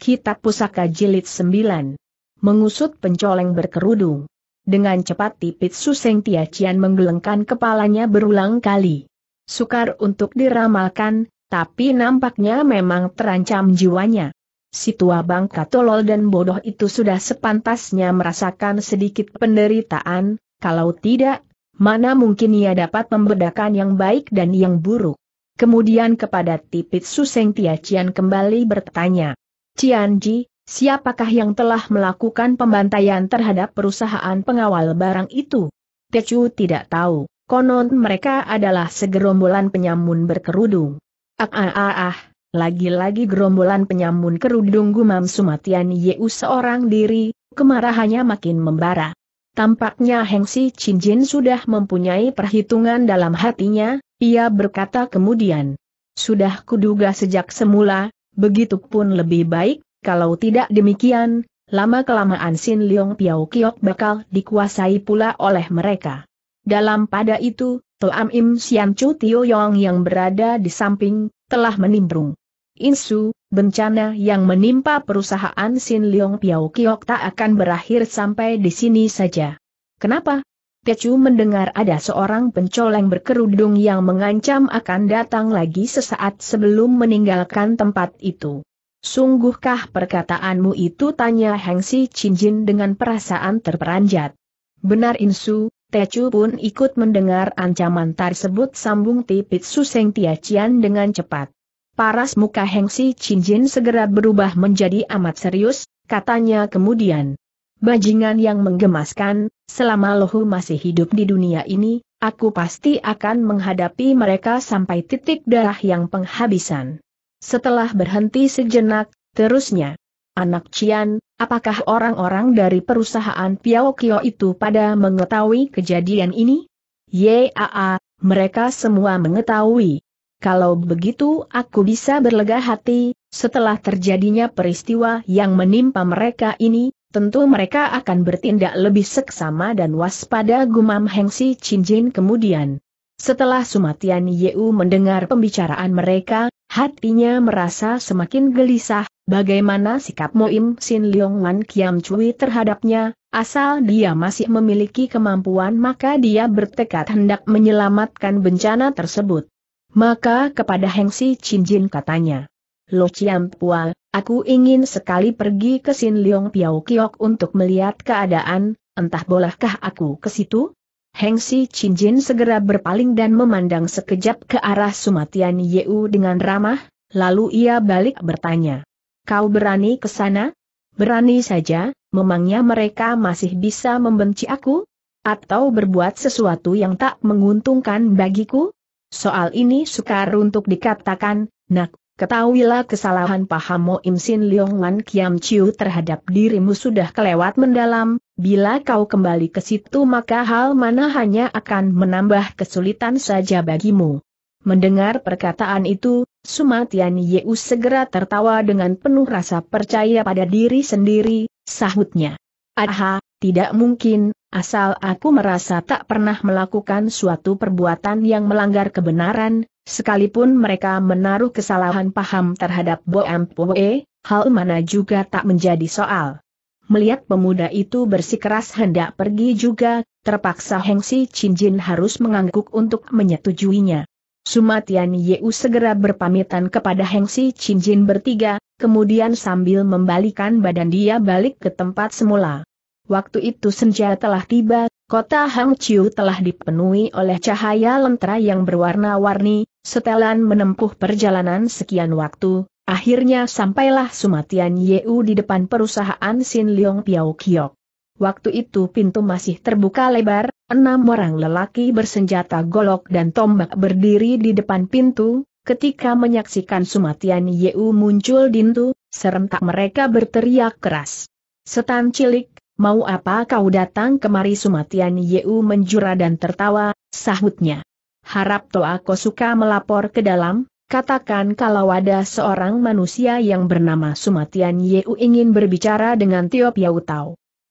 Kitab Pusaka Jilid 9. Mengusut pencoleng berkerudung. Dengan cepat tipit Suseng Tia menggelengkan kepalanya berulang kali. Sukar untuk diramalkan, tapi nampaknya memang terancam jiwanya. Si tua bangka tolol dan bodoh itu sudah sepantasnya merasakan sedikit penderitaan, kalau tidak, mana mungkin ia dapat membedakan yang baik dan yang buruk. Kemudian kepada tipit Suseng Tia kembali bertanya. Cianji, siapakah yang telah melakukan pembantaian terhadap perusahaan pengawal barang itu? Techu tidak tahu, konon mereka adalah segerombolan penyamun berkerudung. Ah ah ah ah, lagi-lagi gerombolan penyamun kerudung gumam Sumatian Yeu seorang diri, kemarahannya makin membara. Tampaknya Hengsi Cinjin sudah mempunyai perhitungan dalam hatinya, ia berkata kemudian. Sudah kuduga sejak semula, Begitupun lebih baik, kalau tidak demikian, lama-kelamaan Sin Leong Piao Kiok bakal dikuasai pula oleh mereka. Dalam pada itu, Toam Im Sian Chu Tio Yong yang berada di samping, telah menimbrung. Insu, bencana yang menimpa perusahaan Sin Leong Piao Kiok tak akan berakhir sampai di sini saja. Kenapa? Tecu mendengar ada seorang pencoleng berkerudung yang mengancam akan datang lagi sesaat sebelum meninggalkan tempat itu. Sungguhkah perkataanmu itu tanya Hengsi Si Cinjin dengan perasaan terperanjat. Benar Insu, Tecu pun ikut mendengar ancaman tersebut sambung tipit Suseng Tia Cian dengan cepat. Paras muka Hengsi Si Cinjin segera berubah menjadi amat serius, katanya kemudian bajingan yang menggemaskan, selama lohu masih hidup di dunia ini, aku pasti akan menghadapi mereka sampai titik darah yang penghabisan. Setelah berhenti sejenak, terusnya, anak Cian, apakah orang-orang dari perusahaan Piaokio itu pada mengetahui kejadian ini? Yaa, mereka semua mengetahui. Kalau begitu aku bisa berlega hati, setelah terjadinya peristiwa yang menimpa mereka ini, tentu mereka akan bertindak lebih seksama dan waspada gumam Hengsi Jin kemudian. Setelah Sumatian Yeu mendengar pembicaraan mereka, hatinya merasa semakin gelisah, bagaimana sikap Moim Sin Leong Wan Kiam Cui terhadapnya, asal dia masih memiliki kemampuan maka dia bertekad hendak menyelamatkan bencana tersebut. Maka kepada Hengsi Jin katanya, Lo Chiam Pua, Aku ingin sekali pergi ke Sin Leong Piao Kiok untuk melihat keadaan, entah bolehkah aku ke situ? Heng Si Chin Jin segera berpaling dan memandang sekejap ke arah Sumatian Yeu dengan ramah, lalu ia balik bertanya. Kau berani ke sana? Berani saja, memangnya mereka masih bisa membenci aku? Atau berbuat sesuatu yang tak menguntungkan bagiku? Soal ini sukar untuk dikatakan, nak, Ketahuilah kesalahan paham Mo Im Sin Leong Wan Kiam Chiu terhadap dirimu sudah kelewat mendalam, bila kau kembali ke situ maka hal mana hanya akan menambah kesulitan saja bagimu. Mendengar perkataan itu, Sumatian Yeu segera tertawa dengan penuh rasa percaya pada diri sendiri, sahutnya. Aha, tidak mungkin, asal aku merasa tak pernah melakukan suatu perbuatan yang melanggar kebenaran, sekalipun mereka menaruh kesalahan paham terhadap Bo Poe, hal mana juga tak menjadi soal. Melihat pemuda itu bersikeras hendak pergi juga, terpaksa Heng Si Chin Jin harus mengangguk untuk menyetujuinya. Sumatian Yeu segera berpamitan kepada Heng Si Chin Jin bertiga, kemudian sambil membalikan badan dia balik ke tempat semula. Waktu itu senja telah tiba, kota Hangzhou telah dipenuhi oleh cahaya lentera yang berwarna-warni, setelan menempuh perjalanan sekian waktu, akhirnya sampailah Sumatian Yeu di depan perusahaan Sin Leong Piao Kiok. Waktu itu pintu masih terbuka lebar, enam orang lelaki bersenjata golok dan tombak berdiri di depan pintu, ketika menyaksikan Sumatian Yeu muncul dintu, serentak mereka berteriak keras. Setan cilik, mau apa kau datang kemari Sumatian Yeu menjura dan tertawa, sahutnya. Harap aku suka melapor ke dalam, katakan kalau ada seorang manusia yang bernama Sumatian Yeu ingin berbicara dengan Tio Piau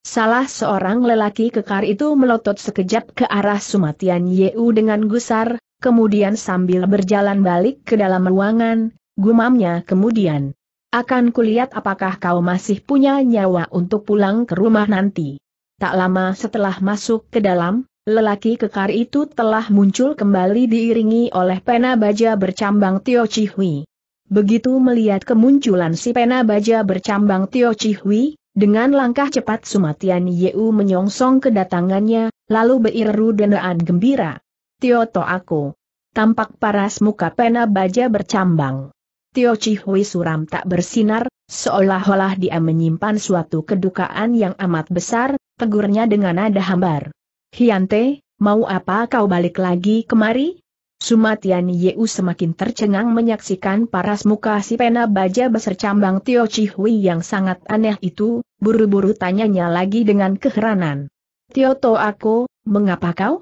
Salah seorang lelaki kekar itu melotot sekejap ke arah Sumatian Yeu dengan gusar, kemudian sambil berjalan balik ke dalam ruangan, gumamnya kemudian. Akan kulihat apakah kau masih punya nyawa untuk pulang ke rumah nanti. Tak lama setelah masuk ke dalam, lelaki kekar itu telah muncul kembali diiringi oleh pena baja bercambang Tio Chihui. Begitu melihat kemunculan si pena baja bercambang Tio Chihui, dengan langkah cepat Sumatian Yeu menyongsong kedatangannya, lalu beriru dendaan gembira. Tio to aku. Tampak paras muka pena baja bercambang. Tio Chihui suram tak bersinar, seolah-olah dia menyimpan suatu kedukaan yang amat besar, tegurnya dengan nada hambar. Hiante, mau apa kau balik lagi kemari? Sumatian Yeu semakin tercengang menyaksikan paras muka si pena baja besar bersercambang Tio Chihui yang sangat aneh itu, buru-buru tanyanya lagi dengan keheranan. Tio To aku, mengapa kau?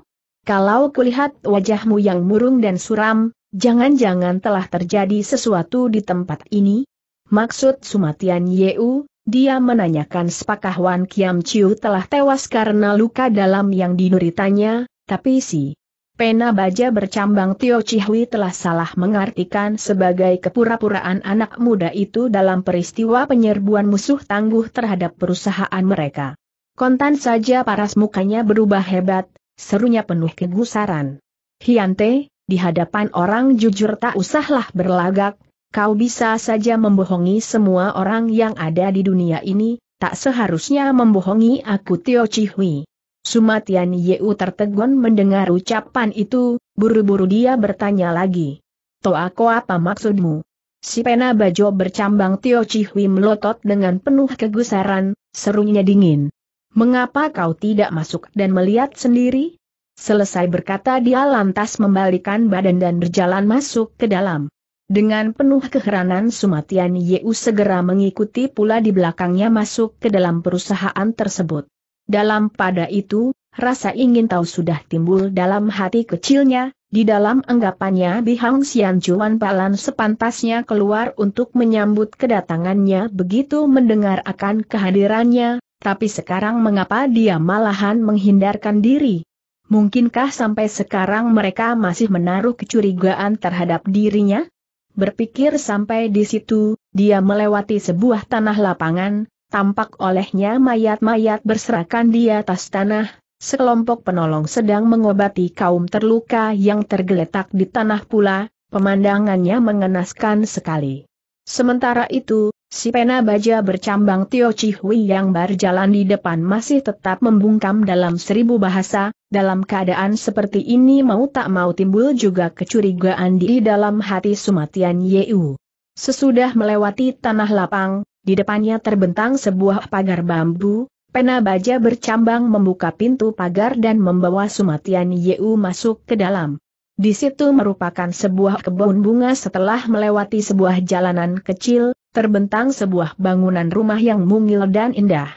Kalau kulihat wajahmu yang murung dan suram, Jangan-jangan telah terjadi sesuatu di tempat ini? Maksud Sumatian Yeu, dia menanyakan sepakah Wan Kiam Chiu telah tewas karena luka dalam yang dinuritanya, tapi si Pena Baja bercambang Tio Chihui telah salah mengartikan sebagai kepura-puraan anak muda itu dalam peristiwa penyerbuan musuh tangguh terhadap perusahaan mereka. Kontan saja paras mukanya berubah hebat, serunya penuh kegusaran. Hiante, di hadapan orang jujur tak usahlah berlagak, kau bisa saja membohongi semua orang yang ada di dunia ini, tak seharusnya membohongi aku Tio Chihui. Sumatian Yeu tertegun mendengar ucapan itu, buru-buru dia bertanya lagi. Toako apa maksudmu? Si pena bajo bercambang Tio Chihui melotot dengan penuh kegusaran, serunya dingin. Mengapa kau tidak masuk dan melihat sendiri? Selesai berkata dia lantas membalikan badan dan berjalan masuk ke dalam. Dengan penuh keheranan Sumatian Yeu segera mengikuti pula di belakangnya masuk ke dalam perusahaan tersebut. Dalam pada itu, rasa ingin tahu sudah timbul dalam hati kecilnya, di dalam anggapannya Hang Xian Juan Palan sepantasnya keluar untuk menyambut kedatangannya begitu mendengar akan kehadirannya, tapi sekarang mengapa dia malahan menghindarkan diri? Mungkinkah sampai sekarang mereka masih menaruh kecurigaan terhadap dirinya? Berpikir sampai di situ, dia melewati sebuah tanah lapangan, tampak olehnya mayat-mayat berserakan di atas tanah, sekelompok penolong sedang mengobati kaum terluka yang tergeletak di tanah pula, pemandangannya mengenaskan sekali. Sementara itu, Si pena baja bercambang Tio Chihui yang berjalan di depan masih tetap membungkam dalam seribu bahasa, dalam keadaan seperti ini mau tak mau timbul juga kecurigaan di dalam hati Sumatian Yeu. Sesudah melewati tanah lapang, di depannya terbentang sebuah pagar bambu, pena baja bercambang membuka pintu pagar dan membawa Sumatian Yeu masuk ke dalam. Di situ merupakan sebuah kebun bunga setelah melewati sebuah jalanan kecil, terbentang sebuah bangunan rumah yang mungil dan indah.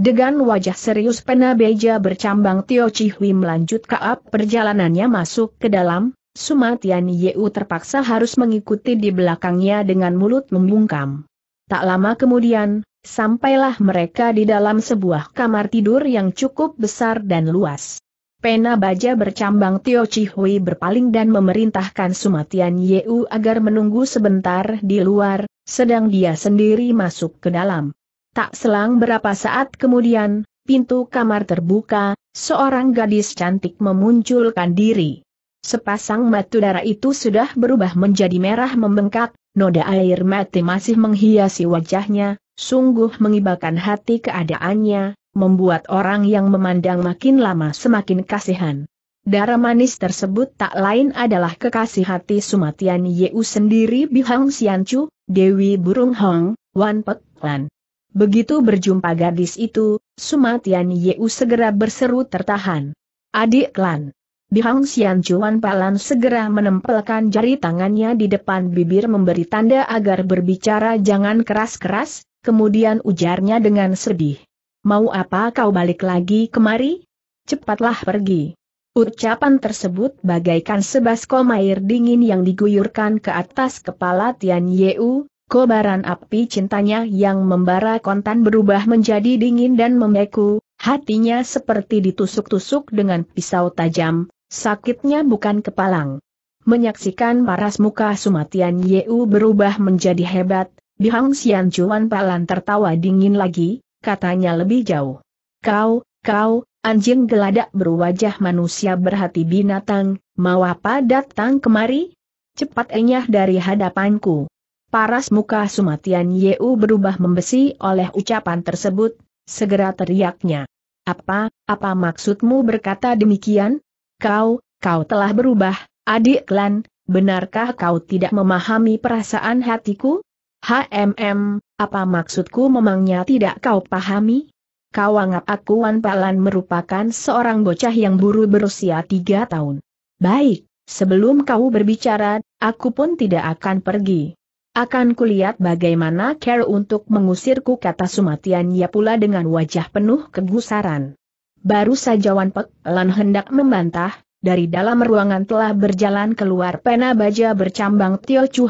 Dengan wajah serius pena Beja bercambang Tio Chihui melanjut kaap perjalanannya masuk ke dalam, Sumatian Yeu terpaksa harus mengikuti di belakangnya dengan mulut membungkam. Tak lama kemudian, sampailah mereka di dalam sebuah kamar tidur yang cukup besar dan luas. Pena baja bercambang Tio Chihui berpaling dan memerintahkan Sumatian Yeu agar menunggu sebentar di luar, sedang dia sendiri masuk ke dalam. Tak selang berapa saat kemudian, pintu kamar terbuka, seorang gadis cantik memunculkan diri. Sepasang mata darah itu sudah berubah menjadi merah membengkak, noda air mati masih menghiasi wajahnya, sungguh mengibakan hati keadaannya, membuat orang yang memandang makin lama semakin kasihan. Darah manis tersebut tak lain adalah kekasih hati Sumatian Yeu sendiri Bihang Siancu, Dewi Burung Hong, Wan Pek Lan. Begitu berjumpa gadis itu, Sumatian Yeu segera berseru tertahan. Adik Lan. Bihang Siancu Wan Palan segera menempelkan jari tangannya di depan bibir memberi tanda agar berbicara jangan keras-keras, kemudian ujarnya dengan sedih. Mau apa kau balik lagi kemari? Cepatlah pergi. Ucapan tersebut bagaikan sebaskom air dingin yang diguyurkan ke atas kepala Tian Yeu, kobaran api cintanya yang membara kontan berubah menjadi dingin dan membeku, hatinya seperti ditusuk-tusuk dengan pisau tajam, sakitnya bukan kepalang. Menyaksikan paras muka Sumatian Yeu berubah menjadi hebat, Bihang Xian Juan Palan tertawa dingin lagi, katanya lebih jauh. Kau, kau, Anjing geladak berwajah manusia berhati binatang, mau apa datang kemari? Cepat enyah dari hadapanku. Paras muka Sumatian Yeu berubah membesi oleh ucapan tersebut, segera teriaknya. Apa, apa maksudmu berkata demikian? Kau, kau telah berubah, adik Klan. benarkah kau tidak memahami perasaan hatiku? HMM, apa maksudku memangnya tidak kau pahami? Kawangap Akuan Palan merupakan seorang bocah yang buru berusia tiga tahun. Baik, sebelum kau berbicara, aku pun tidak akan pergi. Akan kulihat bagaimana care untuk mengusirku kata Sumatian ya pula dengan wajah penuh kegusaran. Baru saja Wan Pek Lan hendak membantah, dari dalam ruangan telah berjalan keluar pena baja bercambang Tio Chu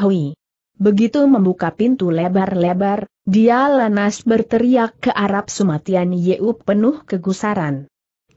Begitu membuka pintu lebar-lebar, dia lanas berteriak ke Arab Sumatian Yeu penuh kegusaran.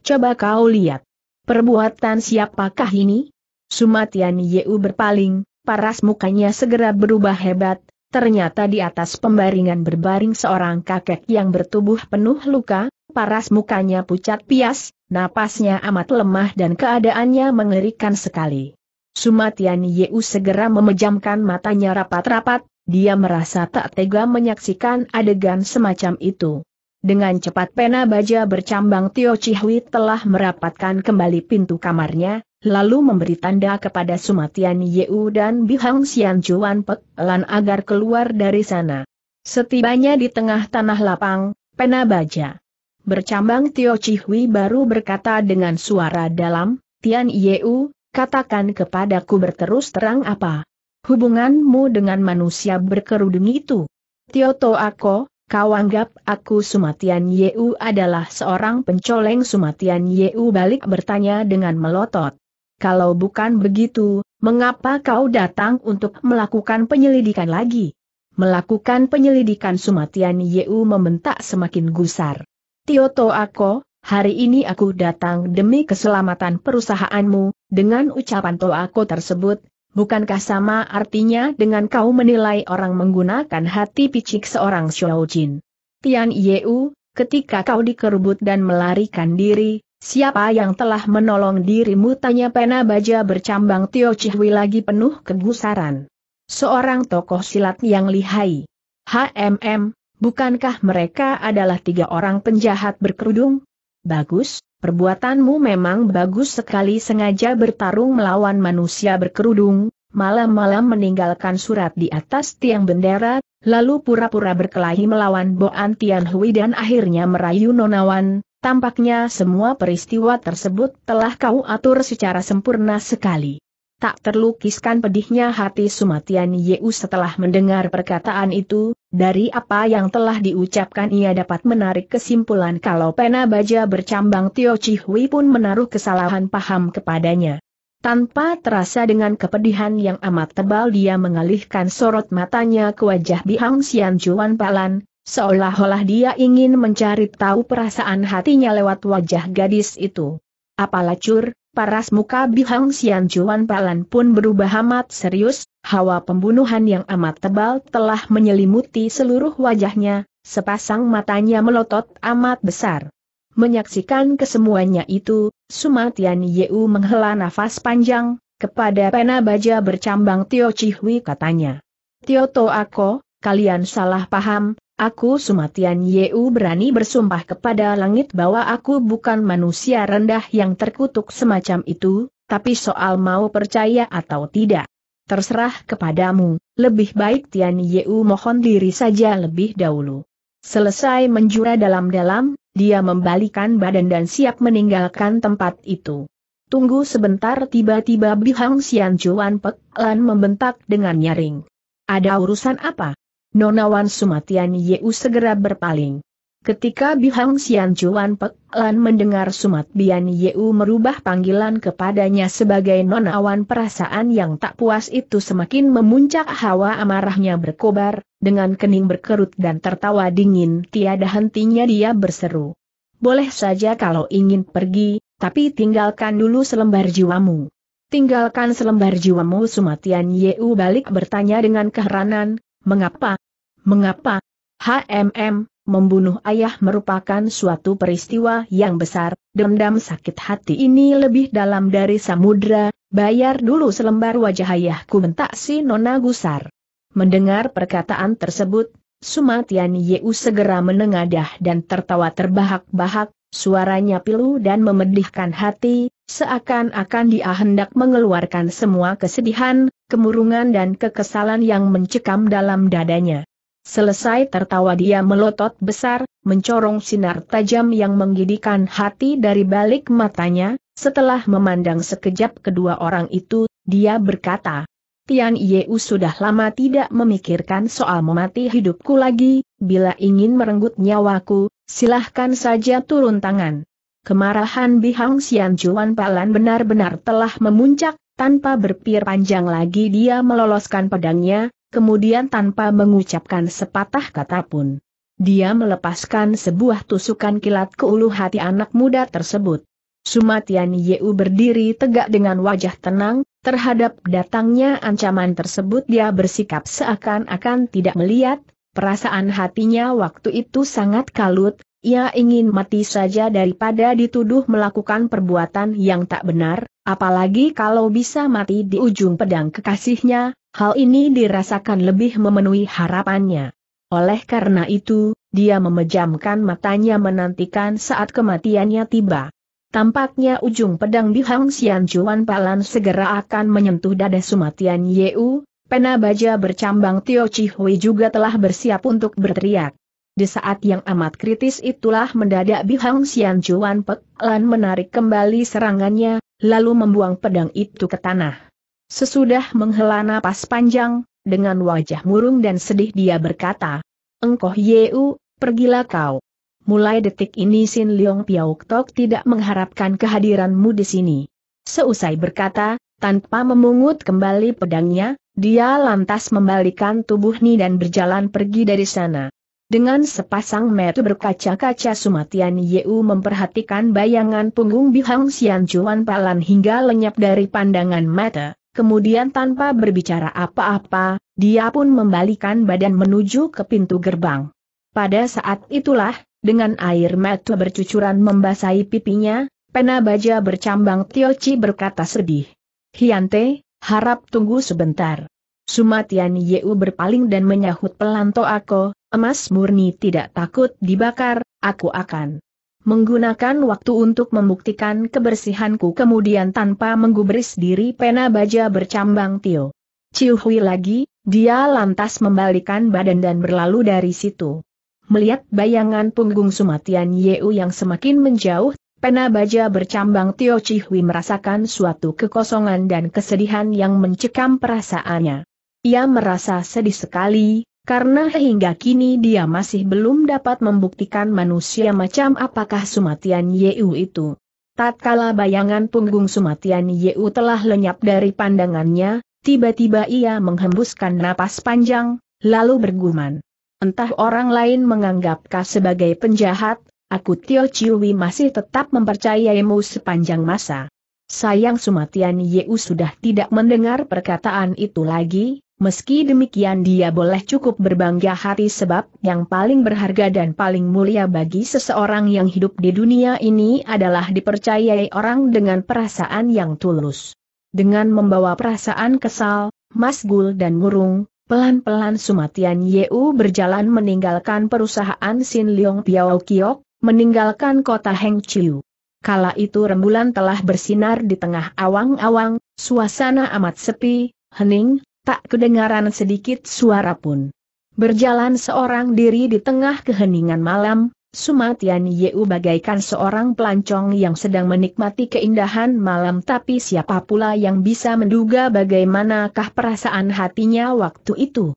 Coba kau lihat. Perbuatan siapakah ini? Sumatian Yeu berpaling, paras mukanya segera berubah hebat, ternyata di atas pembaringan berbaring seorang kakek yang bertubuh penuh luka, paras mukanya pucat pias, napasnya amat lemah dan keadaannya mengerikan sekali. Sumatian Yeu segera memejamkan matanya rapat-rapat, dia merasa tak tega menyaksikan adegan semacam itu. Dengan cepat pena baja bercambang Tio Chihui telah merapatkan kembali pintu kamarnya, lalu memberi tanda kepada Sumatian Yeu dan Bihang Xian Juan Pek Lan agar keluar dari sana. Setibanya di tengah tanah lapang, pena baja. Bercambang Tio Chihui baru berkata dengan suara dalam, Tian Yeu, katakan kepadaku berterus terang apa Hubunganmu dengan manusia berkerudung itu. Tioto Ako, kau anggap aku Sumatian Yeu adalah seorang pencoleng Sumatian Yeu balik bertanya dengan melotot. Kalau bukan begitu, mengapa kau datang untuk melakukan penyelidikan lagi? Melakukan penyelidikan Sumatian Yeu membentak semakin gusar. Tioto Ako, Hari ini aku datang demi keselamatan perusahaanmu, dengan ucapan toako tersebut, Bukankah sama artinya dengan kau menilai orang menggunakan hati picik seorang Xiao Jin? Tian Yeu, ketika kau dikerubut dan melarikan diri, siapa yang telah menolong dirimu? Tanya pena baja bercambang Tio Chihwi lagi penuh kegusaran. Seorang tokoh silat yang lihai. HMM, bukankah mereka adalah tiga orang penjahat berkerudung? Bagus, perbuatanmu memang bagus sekali sengaja bertarung melawan manusia berkerudung, malam-malam meninggalkan surat di atas tiang bendera, lalu pura-pura berkelahi melawan Boan Tianhui dan akhirnya merayu Nonawan, tampaknya semua peristiwa tersebut telah kau atur secara sempurna sekali. Tak terlukiskan pedihnya hati Sumatian Yeu setelah mendengar perkataan itu, dari apa yang telah diucapkan ia dapat menarik kesimpulan kalau pena baja bercambang Tio Chihui pun menaruh kesalahan paham kepadanya. Tanpa terasa dengan kepedihan yang amat tebal dia mengalihkan sorot matanya ke wajah Bihang Xian Juan Palan, seolah-olah dia ingin mencari tahu perasaan hatinya lewat wajah gadis itu. Apalah cur, paras muka Bihang Sian Juan Palan pun berubah amat serius, hawa pembunuhan yang amat tebal telah menyelimuti seluruh wajahnya, sepasang matanya melotot amat besar. Menyaksikan kesemuanya itu, Sumatian Yeu menghela nafas panjang, kepada pena baja bercambang Tio Chihui katanya. Tio Toako, Ako, kalian salah paham, Aku Sumatian Yeu berani bersumpah kepada langit bahwa aku bukan manusia rendah yang terkutuk semacam itu, tapi soal mau percaya atau tidak. Terserah kepadamu, lebih baik Tian Yeu mohon diri saja lebih dahulu. Selesai menjura dalam-dalam, dia membalikan badan dan siap meninggalkan tempat itu. Tunggu sebentar tiba-tiba Bihang Xian Juan Pek Lan membentak dengan nyaring. Ada urusan apa? Nonawan Sumatian Yeu segera berpaling. Ketika Bihang Sian Chuan Pek Lan mendengar Sumat Bian Yeu merubah panggilan kepadanya sebagai nonawan perasaan yang tak puas itu semakin memuncak hawa amarahnya berkobar, dengan kening berkerut dan tertawa dingin tiada hentinya dia berseru. Boleh saja kalau ingin pergi, tapi tinggalkan dulu selembar jiwamu. Tinggalkan selembar jiwamu Sumatian Yeu balik bertanya dengan keheranan, mengapa, Mengapa? HMM, membunuh ayah merupakan suatu peristiwa yang besar, dendam sakit hati ini lebih dalam dari samudra, bayar dulu selembar wajah ayahku bentak si Nona Gusar. Mendengar perkataan tersebut, Sumatian Yeu segera menengadah dan tertawa terbahak-bahak, suaranya pilu dan memedihkan hati, seakan-akan dia hendak mengeluarkan semua kesedihan, kemurungan dan kekesalan yang mencekam dalam dadanya. Selesai tertawa dia melotot besar, mencorong sinar tajam yang menggidikan hati dari balik matanya, setelah memandang sekejap kedua orang itu, dia berkata, Tian Yeu sudah lama tidak memikirkan soal memati hidupku lagi, bila ingin merenggut nyawaku, silahkan saja turun tangan. Kemarahan Bihang Xian Juan Palan benar-benar telah memuncak, tanpa berpikir panjang lagi dia meloloskan pedangnya, kemudian tanpa mengucapkan sepatah kata pun. Dia melepaskan sebuah tusukan kilat ke ulu hati anak muda tersebut. Sumatian Yeu berdiri tegak dengan wajah tenang, terhadap datangnya ancaman tersebut dia bersikap seakan-akan tidak melihat, perasaan hatinya waktu itu sangat kalut, ia ingin mati saja daripada dituduh melakukan perbuatan yang tak benar, apalagi kalau bisa mati di ujung pedang kekasihnya, Hal ini dirasakan lebih memenuhi harapannya. Oleh karena itu, dia memejamkan matanya menantikan saat kematiannya tiba. Tampaknya ujung pedang Bihang Xian Juan Palan segera akan menyentuh dada Sumatian Yeu, pena baja bercambang Tio Chihui juga telah bersiap untuk berteriak. Di saat yang amat kritis itulah mendadak Bihang Xian Juan Pek Lan menarik kembali serangannya, lalu membuang pedang itu ke tanah. Sesudah menghela napas panjang, dengan wajah murung dan sedih dia berkata, Engkoh Yeu, pergilah kau. Mulai detik ini Sin Leong Piauk Tok tidak mengharapkan kehadiranmu di sini. Seusai berkata, tanpa memungut kembali pedangnya, dia lantas membalikan tubuh Ni dan berjalan pergi dari sana. Dengan sepasang mata berkaca-kaca Sumatian Yeu memperhatikan bayangan punggung Bihang Sian Juan Palan hingga lenyap dari pandangan mata. Kemudian tanpa berbicara apa-apa, dia pun membalikan badan menuju ke pintu gerbang. Pada saat itulah, dengan air mata bercucuran membasahi pipinya, pena baja bercambang Tioci berkata sedih. Hiante, harap tunggu sebentar. Sumatian Yeu berpaling dan menyahut pelan aku, emas murni tidak takut dibakar, aku akan. Menggunakan waktu untuk membuktikan kebersihanku kemudian tanpa menggubris diri pena baja bercambang Tio. Ciuhui lagi, dia lantas membalikan badan dan berlalu dari situ. Melihat bayangan punggung Sumatian Yeu yang semakin menjauh, pena baja bercambang Tio Cihui merasakan suatu kekosongan dan kesedihan yang mencekam perasaannya. Ia merasa sedih sekali, karena hingga kini dia masih belum dapat membuktikan manusia macam apakah Sumatian Yeu itu. Tatkala bayangan punggung Sumatian Yeu telah lenyap dari pandangannya, tiba-tiba ia menghembuskan napas panjang, lalu bergumam. Entah orang lain menganggapkah sebagai penjahat, aku Tio Chiwi masih tetap mempercayaimu sepanjang masa. Sayang Sumatian Yeu sudah tidak mendengar perkataan itu lagi, Meski demikian dia boleh cukup berbangga hati sebab yang paling berharga dan paling mulia bagi seseorang yang hidup di dunia ini adalah dipercayai orang dengan perasaan yang tulus. Dengan membawa perasaan kesal, masgul dan murung, pelan-pelan Sumatian Yeu berjalan meninggalkan perusahaan Sin Leong Piao Kiok, meninggalkan kota Heng Chiu. Kala itu rembulan telah bersinar di tengah awang-awang, suasana amat sepi, hening, tak kedengaran sedikit suara pun. Berjalan seorang diri di tengah keheningan malam, Sumatian Yeu bagaikan seorang pelancong yang sedang menikmati keindahan malam tapi siapa pula yang bisa menduga bagaimanakah perasaan hatinya waktu itu.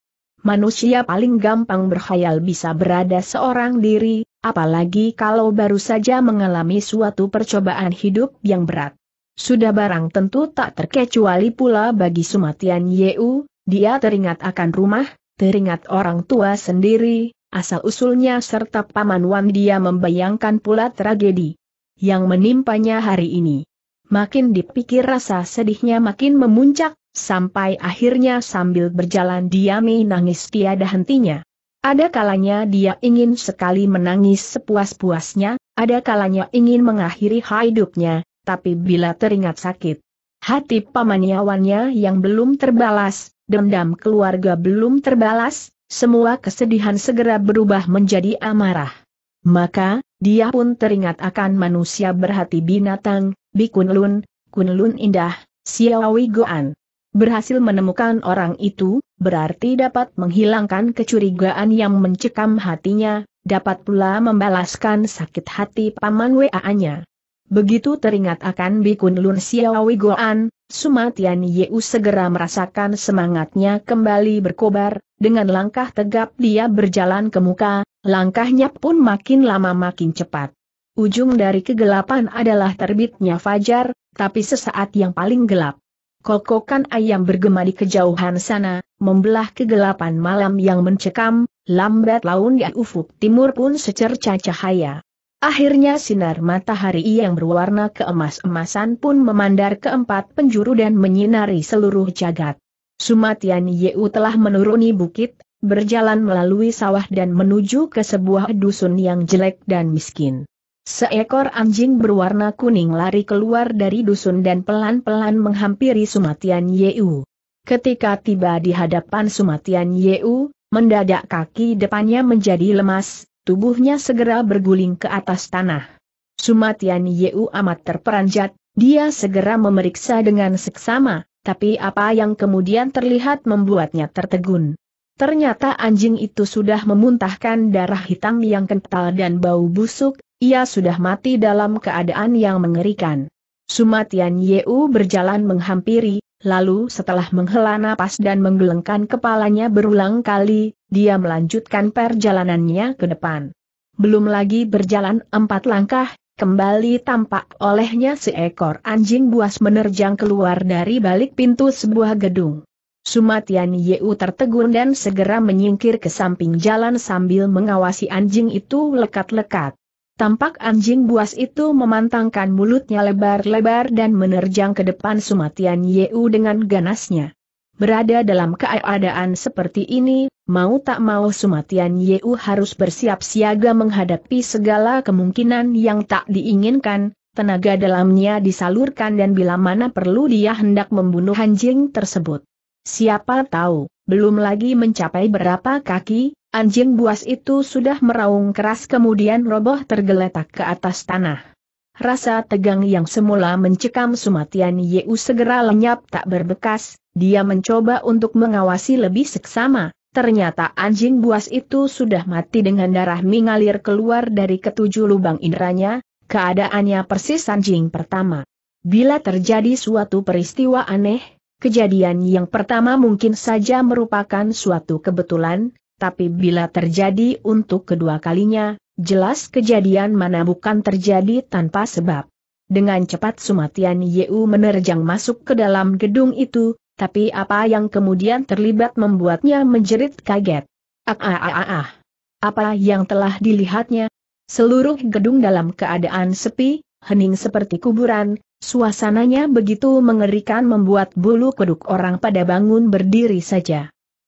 Manusia paling gampang berkhayal bisa berada seorang diri, apalagi kalau baru saja mengalami suatu percobaan hidup yang berat. Sudah barang tentu tak terkecuali pula bagi Sumatian Yeu, dia teringat akan rumah, teringat orang tua sendiri, asal-usulnya serta Paman Wan dia membayangkan pula tragedi yang menimpanya hari ini. Makin dipikir rasa sedihnya makin memuncak, sampai akhirnya sambil berjalan dia menangis tiada hentinya. Ada kalanya dia ingin sekali menangis sepuas-puasnya, ada kalanya ingin mengakhiri hidupnya, tapi bila teringat sakit hati pamaniawannya yang belum terbalas, dendam keluarga belum terbalas, semua kesedihan segera berubah menjadi amarah. Maka, dia pun teringat akan manusia berhati binatang, Bikunlun, Kunlun Indah, Siawi Goan. Berhasil menemukan orang itu, berarti dapat menghilangkan kecurigaan yang mencekam hatinya, dapat pula membalaskan sakit hati paman WA-nya. Begitu teringat akan Bikun Lun Xiaowi Goan, Sumatian Yeu segera merasakan semangatnya kembali berkobar, dengan langkah tegap dia berjalan ke muka, langkahnya pun makin lama makin cepat. Ujung dari kegelapan adalah terbitnya fajar, tapi sesaat yang paling gelap. Kokokan ayam bergema di kejauhan sana, membelah kegelapan malam yang mencekam, lambat laun di ufuk timur pun secerca cahaya. Akhirnya sinar matahari yang berwarna keemas-emasan pun memandar ke empat penjuru dan menyinari seluruh jagat. Sumatian Yeu telah menuruni bukit, berjalan melalui sawah dan menuju ke sebuah dusun yang jelek dan miskin. Seekor anjing berwarna kuning lari keluar dari dusun dan pelan-pelan menghampiri Sumatian Yeu. Ketika tiba di hadapan Sumatian Yeu, mendadak kaki depannya menjadi lemas, tubuhnya segera berguling ke atas tanah. Sumatian Yeu amat terperanjat, dia segera memeriksa dengan seksama, tapi apa yang kemudian terlihat membuatnya tertegun. Ternyata anjing itu sudah memuntahkan darah hitam yang kental dan bau busuk, ia sudah mati dalam keadaan yang mengerikan. Sumatian Yeu berjalan menghampiri, Lalu setelah menghela napas dan menggelengkan kepalanya berulang kali, dia melanjutkan perjalanannya ke depan. Belum lagi berjalan empat langkah, kembali tampak olehnya seekor anjing buas menerjang keluar dari balik pintu sebuah gedung. Sumatian Yeu tertegun dan segera menyingkir ke samping jalan sambil mengawasi anjing itu lekat-lekat. Tampak anjing buas itu memantangkan mulutnya lebar-lebar dan menerjang ke depan Sumatian Yeu dengan ganasnya. Berada dalam keadaan seperti ini, mau tak mau Sumatian Yeu harus bersiap siaga menghadapi segala kemungkinan yang tak diinginkan, tenaga dalamnya disalurkan dan bila mana perlu dia hendak membunuh anjing tersebut. Siapa tahu, belum lagi mencapai berapa kaki, Anjing buas itu sudah meraung keras kemudian roboh tergeletak ke atas tanah. Rasa tegang yang semula mencekam Sumatian Yeu segera lenyap tak berbekas, dia mencoba untuk mengawasi lebih seksama, ternyata anjing buas itu sudah mati dengan darah mengalir keluar dari ketujuh lubang indranya. keadaannya persis anjing pertama. Bila terjadi suatu peristiwa aneh, kejadian yang pertama mungkin saja merupakan suatu kebetulan, tapi bila terjadi untuk kedua kalinya, jelas kejadian mana bukan terjadi tanpa sebab. Dengan cepat Sumatian Yeu menerjang masuk ke dalam gedung itu, tapi apa yang kemudian terlibat membuatnya menjerit kaget. Ah ah ah ah. ah. Apa yang telah dilihatnya? Seluruh gedung dalam keadaan sepi, hening seperti kuburan, suasananya begitu mengerikan membuat bulu kuduk orang pada bangun berdiri saja.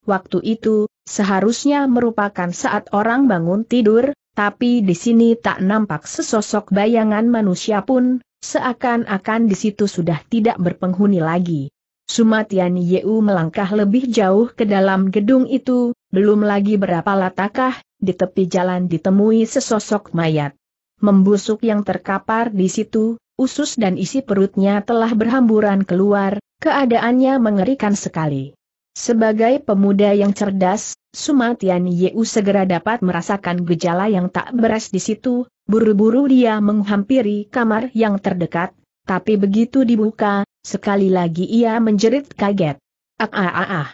Waktu itu, Seharusnya merupakan saat orang bangun tidur, tapi di sini tak nampak sesosok bayangan manusia pun, seakan-akan di situ sudah tidak berpenghuni lagi. Sumatian Yeu melangkah lebih jauh ke dalam gedung itu, belum lagi berapa latakah, di tepi jalan ditemui sesosok mayat. Membusuk yang terkapar di situ, usus dan isi perutnya telah berhamburan keluar, keadaannya mengerikan sekali. Sebagai pemuda yang cerdas, Sumatian Yeu segera dapat merasakan gejala yang tak beres di situ, buru-buru dia menghampiri kamar yang terdekat, tapi begitu dibuka, sekali lagi ia menjerit kaget. Ah ah ah ah.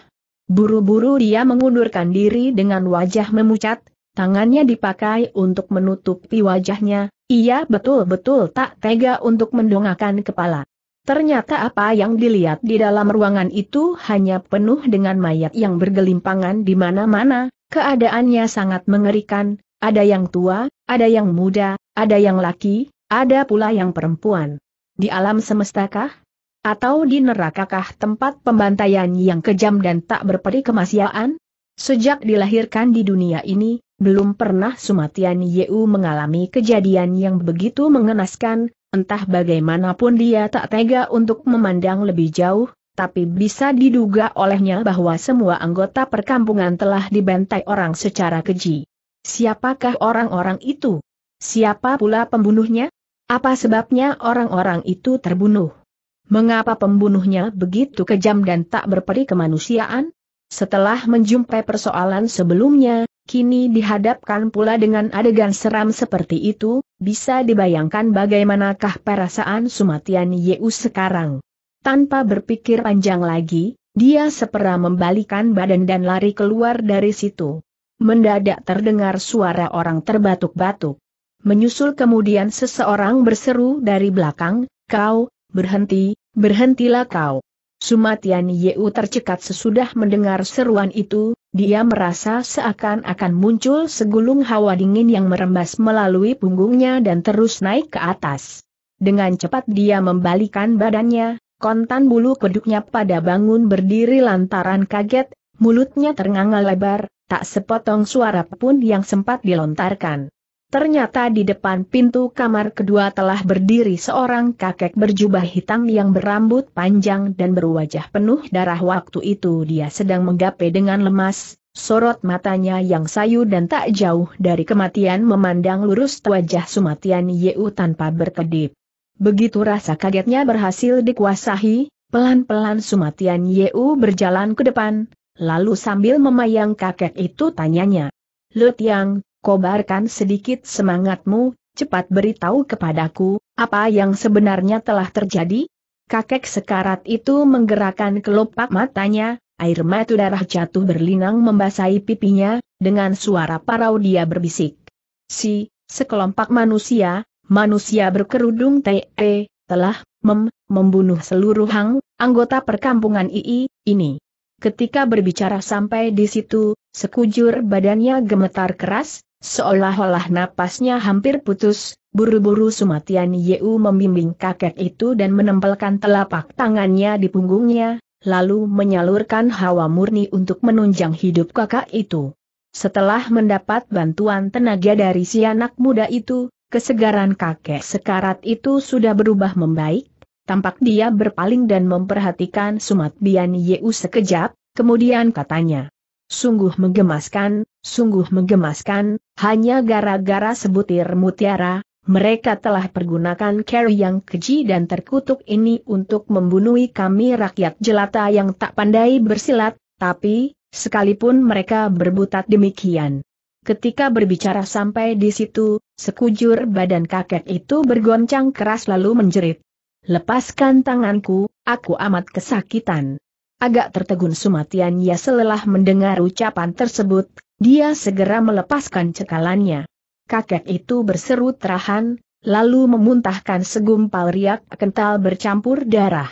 Buru-buru dia mengundurkan diri dengan wajah memucat, tangannya dipakai untuk menutupi wajahnya, ia betul-betul tak tega untuk mendongakkan kepala. Ternyata apa yang dilihat di dalam ruangan itu hanya penuh dengan mayat yang bergelimpangan di mana-mana, keadaannya sangat mengerikan, ada yang tua, ada yang muda, ada yang laki, ada pula yang perempuan. Di alam semestakah? Atau di nerakakah tempat pembantaian yang kejam dan tak berperi kemasyaan? Sejak dilahirkan di dunia ini, belum pernah Sumatian Yeu mengalami kejadian yang begitu mengenaskan, Entah bagaimanapun dia tak tega untuk memandang lebih jauh, tapi bisa diduga olehnya bahwa semua anggota perkampungan telah dibantai orang secara keji. Siapakah orang-orang itu? Siapa pula pembunuhnya? Apa sebabnya orang-orang itu terbunuh? Mengapa pembunuhnya begitu kejam dan tak berperi kemanusiaan? Setelah menjumpai persoalan sebelumnya, kini dihadapkan pula dengan adegan seram seperti itu, bisa dibayangkan bagaimanakah perasaan Sumatian Yeu sekarang. Tanpa berpikir panjang lagi, dia sepera membalikan badan dan lari keluar dari situ. Mendadak terdengar suara orang terbatuk-batuk. Menyusul kemudian seseorang berseru dari belakang, kau, berhenti, berhentilah kau. Sumatian Yeu tercekat sesudah mendengar seruan itu, dia merasa seakan-akan muncul segulung hawa dingin yang merembas melalui punggungnya dan terus naik ke atas. Dengan cepat dia membalikan badannya, kontan bulu kuduknya pada bangun berdiri lantaran kaget, mulutnya ternganga lebar, tak sepotong suara pun yang sempat dilontarkan. Ternyata di depan pintu kamar kedua telah berdiri seorang kakek berjubah hitam yang berambut panjang dan berwajah penuh darah waktu itu dia sedang menggapai dengan lemas, sorot matanya yang sayu dan tak jauh dari kematian memandang lurus wajah Sumatian Yeu tanpa berkedip. Begitu rasa kagetnya berhasil dikuasahi, pelan-pelan Sumatian Yeu berjalan ke depan, lalu sambil memayang kakek itu tanyanya. Lut Yang, kobarkan sedikit semangatmu, cepat beritahu kepadaku, apa yang sebenarnya telah terjadi? Kakek sekarat itu menggerakkan kelopak matanya, air mata darah jatuh berlinang membasahi pipinya, dengan suara parau dia berbisik. Si, sekelompok manusia, manusia berkerudung TE, telah mem, membunuh seluruh hang, anggota perkampungan II, ini. Ketika berbicara sampai di situ, sekujur badannya gemetar keras, Seolah-olah napasnya hampir putus, buru-buru Sumatian Yeu membimbing kakek itu dan menempelkan telapak tangannya di punggungnya, lalu menyalurkan hawa murni untuk menunjang hidup kakak itu. Setelah mendapat bantuan tenaga dari si anak muda itu, kesegaran kakek sekarat itu sudah berubah membaik, tampak dia berpaling dan memperhatikan Sumatiani Yeu sekejap, kemudian katanya. Sungguh menggemaskan, sungguh menggemaskan, hanya gara-gara sebutir mutiara, mereka telah pergunakan cara yang keji dan terkutuk ini untuk membunuh kami rakyat jelata yang tak pandai bersilat, tapi, sekalipun mereka berbutat demikian. Ketika berbicara sampai di situ, sekujur badan kakek itu bergoncang keras lalu menjerit. Lepaskan tanganku, aku amat kesakitan. Agak tertegun Sumatian ya selelah mendengar ucapan tersebut, dia segera melepaskan cekalannya. Kakek itu berseru terahan, lalu memuntahkan segumpal riak kental bercampur darah.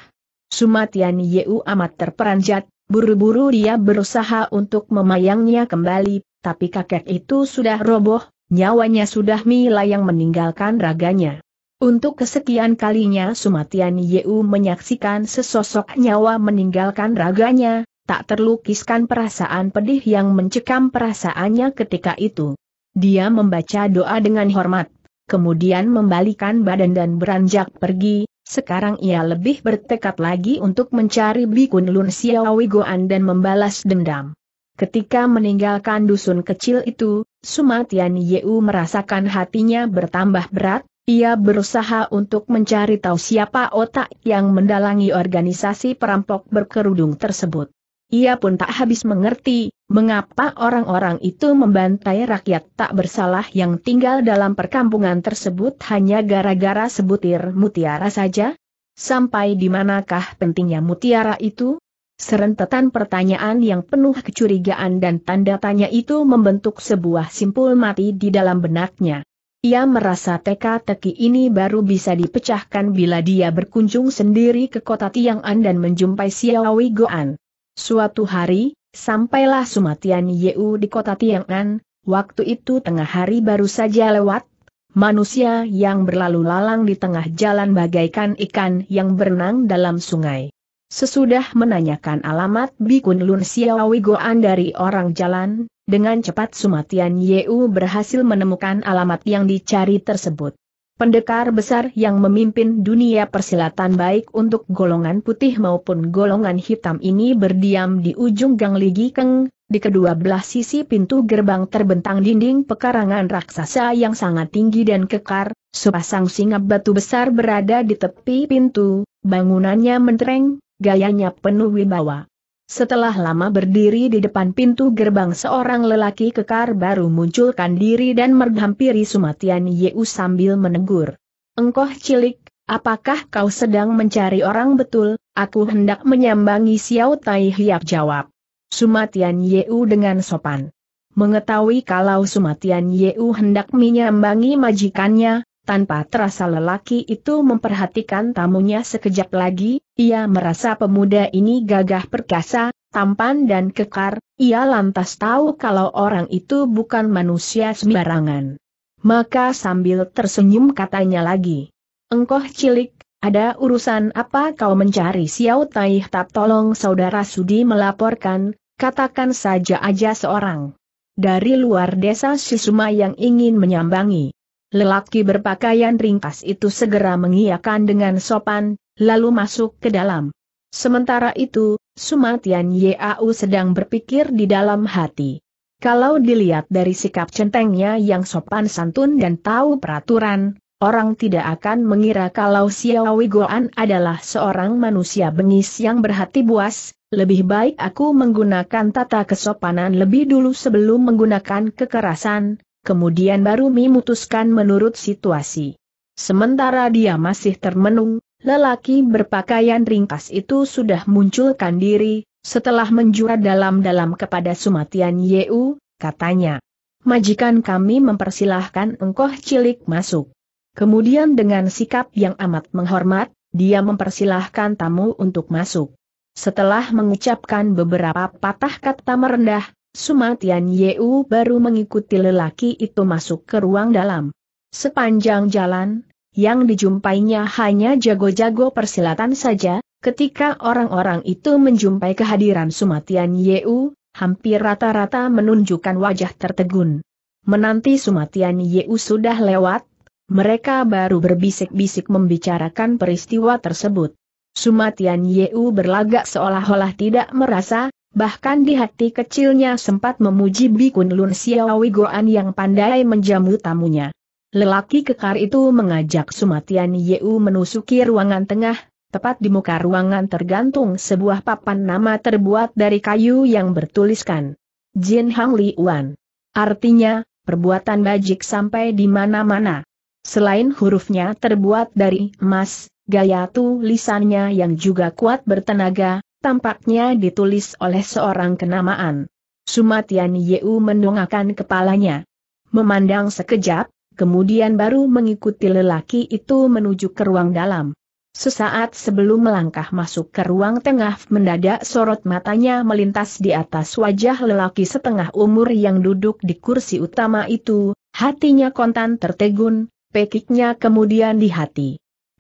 Sumatian Yeu amat terperanjat, buru-buru dia berusaha untuk memayangnya kembali, tapi kakek itu sudah roboh, nyawanya sudah milayang meninggalkan raganya. Untuk kesekian kalinya Sumatian Yeu menyaksikan sesosok nyawa meninggalkan raganya, tak terlukiskan perasaan pedih yang mencekam perasaannya ketika itu. Dia membaca doa dengan hormat, kemudian membalikan badan dan beranjak pergi, sekarang ia lebih bertekad lagi untuk mencari Bikun Lun Xiaowi Goan dan membalas dendam. Ketika meninggalkan dusun kecil itu, Sumatian Yeu merasakan hatinya bertambah berat, ia berusaha untuk mencari tahu siapa otak yang mendalangi organisasi perampok berkerudung tersebut. Ia pun tak habis mengerti, mengapa orang-orang itu membantai rakyat tak bersalah yang tinggal dalam perkampungan tersebut hanya gara-gara sebutir mutiara saja? Sampai di manakah pentingnya mutiara itu? Serentetan pertanyaan yang penuh kecurigaan dan tanda tanya itu membentuk sebuah simpul mati di dalam benaknya. Ia merasa teka-teki ini baru bisa dipecahkan bila dia berkunjung sendiri ke kota Tiang'an dan menjumpai Xiaowi Goan. Suatu hari, sampailah Sumatian Yeu di kota Tiang'an, waktu itu tengah hari baru saja lewat, manusia yang berlalu lalang di tengah jalan bagaikan ikan yang berenang dalam sungai. Sesudah menanyakan alamat Bikun Lun Siawi Goan dari orang jalan, dengan cepat Sumatian Yeu berhasil menemukan alamat yang dicari tersebut. Pendekar besar yang memimpin dunia persilatan baik untuk golongan putih maupun golongan hitam ini berdiam di ujung gang Ligi Keng, di kedua belah sisi pintu gerbang terbentang dinding pekarangan raksasa yang sangat tinggi dan kekar, sepasang singa batu besar berada di tepi pintu, bangunannya mentereng, gayanya penuh wibawa. Setelah lama berdiri di depan pintu gerbang seorang lelaki kekar baru munculkan diri dan menghampiri Sumatian Yeu sambil menegur. Engkoh cilik, apakah kau sedang mencari orang betul? Aku hendak menyambangi Xiao Tai Hiap jawab. Sumatian Yeu dengan sopan. Mengetahui kalau Sumatian Yeu hendak menyambangi majikannya, tanpa terasa lelaki itu memperhatikan tamunya sekejap lagi, ia merasa pemuda ini gagah perkasa, tampan dan kekar, ia lantas tahu kalau orang itu bukan manusia sembarangan. Maka sambil tersenyum katanya lagi, Engkoh cilik, ada urusan apa kau mencari Xiao Tai Tap tolong saudara Sudi melaporkan, katakan saja aja seorang. Dari luar desa Sisuma yang ingin menyambangi. Lelaki berpakaian ringkas itu segera mengiakan dengan sopan, lalu masuk ke dalam. Sementara itu, Sumatian Yau sedang berpikir di dalam hati. Kalau dilihat dari sikap centengnya yang sopan santun dan tahu peraturan, orang tidak akan mengira kalau Xiaowi Goan adalah seorang manusia bengis yang berhati buas, lebih baik aku menggunakan tata kesopanan lebih dulu sebelum menggunakan kekerasan, kemudian baru memutuskan menurut situasi. Sementara dia masih termenung, lelaki berpakaian ringkas itu sudah munculkan diri, setelah menjura dalam-dalam kepada Sumatian Yeu, katanya. Majikan kami mempersilahkan engkau cilik masuk. Kemudian dengan sikap yang amat menghormat, dia mempersilahkan tamu untuk masuk. Setelah mengucapkan beberapa patah kata merendah, Sumatian Yeu baru mengikuti lelaki itu masuk ke ruang dalam. Sepanjang jalan, yang dijumpainya hanya jago-jago persilatan saja, ketika orang-orang itu menjumpai kehadiran Sumatian Yeu, hampir rata-rata menunjukkan wajah tertegun. Menanti Sumatian Yeu sudah lewat, mereka baru berbisik-bisik membicarakan peristiwa tersebut. Sumatian Yeu berlagak seolah-olah tidak merasa, bahkan di hati kecilnya sempat memuji Bikun Lun Xiaowi Goan yang pandai menjamu tamunya. Lelaki kekar itu mengajak Sumatian Yeu menusuki ruangan tengah, tepat di muka ruangan tergantung sebuah papan nama terbuat dari kayu yang bertuliskan Jin Hang Li Wan. Artinya, perbuatan bajik sampai di mana-mana. Selain hurufnya terbuat dari emas, gaya tulisannya yang juga kuat bertenaga, tampaknya ditulis oleh seorang kenamaan. Sumatian Yeu mendongakkan kepalanya. Memandang sekejap, kemudian baru mengikuti lelaki itu menuju ke ruang dalam. Sesaat sebelum melangkah masuk ke ruang tengah mendadak sorot matanya melintas di atas wajah lelaki setengah umur yang duduk di kursi utama itu, hatinya kontan tertegun, pekiknya kemudian di hati.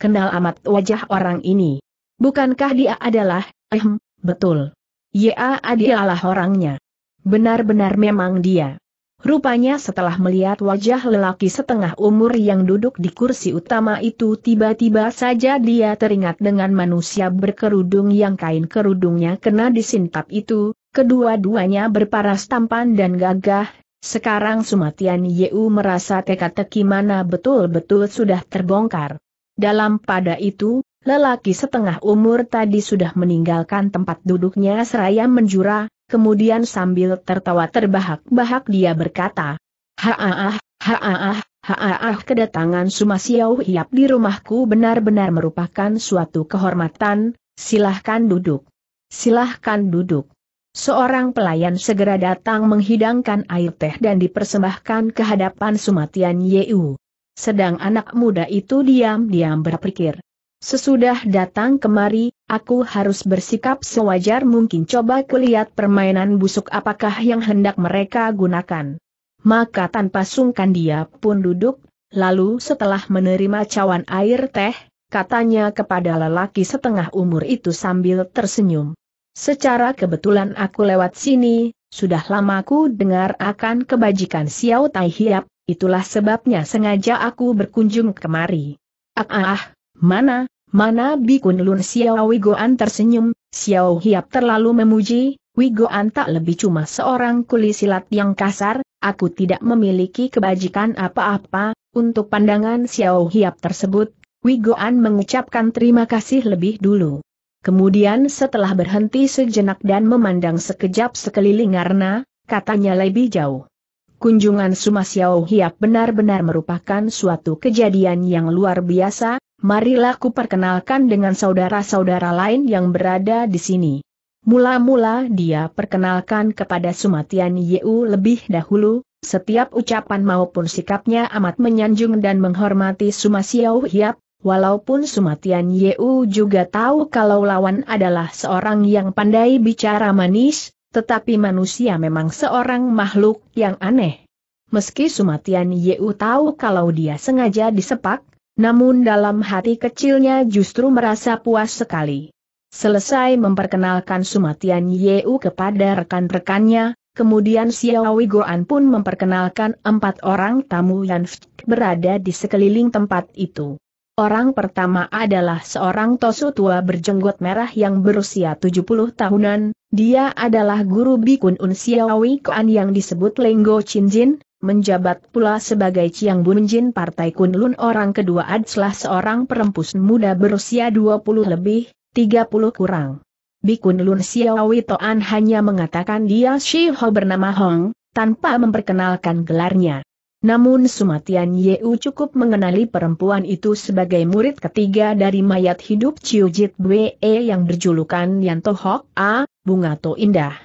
Kenal amat wajah orang ini. Bukankah dia adalah Ehm, betul. Ya dialah orangnya. Benar-benar memang dia. Rupanya setelah melihat wajah lelaki setengah umur yang duduk di kursi utama itu tiba-tiba saja dia teringat dengan manusia berkerudung yang kain kerudungnya kena disintap itu, kedua-duanya berparas tampan dan gagah, sekarang Sumatian Yeu merasa teka-teki mana betul-betul sudah terbongkar. Dalam pada itu, Lelaki setengah umur tadi sudah meninggalkan tempat duduknya seraya menjura, kemudian sambil tertawa terbahak-bahak dia berkata, Haaah, haaah, haaah kedatangan Sumasiau Hiap di rumahku benar-benar merupakan suatu kehormatan, silahkan duduk. Silahkan duduk. Seorang pelayan segera datang menghidangkan air teh dan dipersembahkan ke hadapan Sumatian Yeu. Sedang anak muda itu diam-diam berpikir, Sesudah datang kemari, aku harus bersikap sewajar mungkin coba kulihat permainan busuk apakah yang hendak mereka gunakan. Maka tanpa sungkan dia pun duduk, lalu setelah menerima cawan air teh, katanya kepada lelaki setengah umur itu sambil tersenyum. Secara kebetulan aku lewat sini, sudah lama aku dengar akan kebajikan Xiao Tai Hiap, itulah sebabnya sengaja aku berkunjung kemari. Ah ah, ah mana, Mana Bikun Lun Xiao Wigoan tersenyum, Xiao Hiap terlalu memuji, Wigoan tak lebih cuma seorang kuli silat yang kasar, aku tidak memiliki kebajikan apa-apa, untuk pandangan Xiao Hiap tersebut, Wigoan mengucapkan terima kasih lebih dulu. Kemudian setelah berhenti sejenak dan memandang sekejap sekeliling karena, katanya lebih jauh. Kunjungan Suma Xiao Hiap benar-benar merupakan suatu kejadian yang luar biasa, marilah ku perkenalkan dengan saudara-saudara lain yang berada di sini. Mula-mula dia perkenalkan kepada Sumatian Yeu lebih dahulu, setiap ucapan maupun sikapnya amat menyanjung dan menghormati Sumasiau Hiap, Walaupun Sumatian Yeu juga tahu kalau lawan adalah seorang yang pandai bicara manis, tetapi manusia memang seorang makhluk yang aneh. Meski Sumatian Yeu tahu kalau dia sengaja disepak, namun dalam hati kecilnya justru merasa puas sekali. Selesai memperkenalkan Sumatian Yeu kepada rekan-rekannya, kemudian Xiaowi Goan pun memperkenalkan empat orang tamu yang berada di sekeliling tempat itu. Orang pertama adalah seorang tosu tua berjenggot merah yang berusia 70 tahunan, dia adalah guru Bikun Un Xiaowi Goan yang disebut Lenggo Chinjin, menjabat pula sebagai Chiang Bunjin Partai Kunlun orang kedua adalah seorang perempus muda berusia 20 lebih, 30 kurang. Bikun Lun Xiaowi Toan hanya mengatakan dia Ho bernama Hong, tanpa memperkenalkan gelarnya. Namun Sumatian Yeu cukup mengenali perempuan itu sebagai murid ketiga dari mayat hidup Chiu Jit Bwe yang berjulukan Yanto Hok A, Bunga To Indah.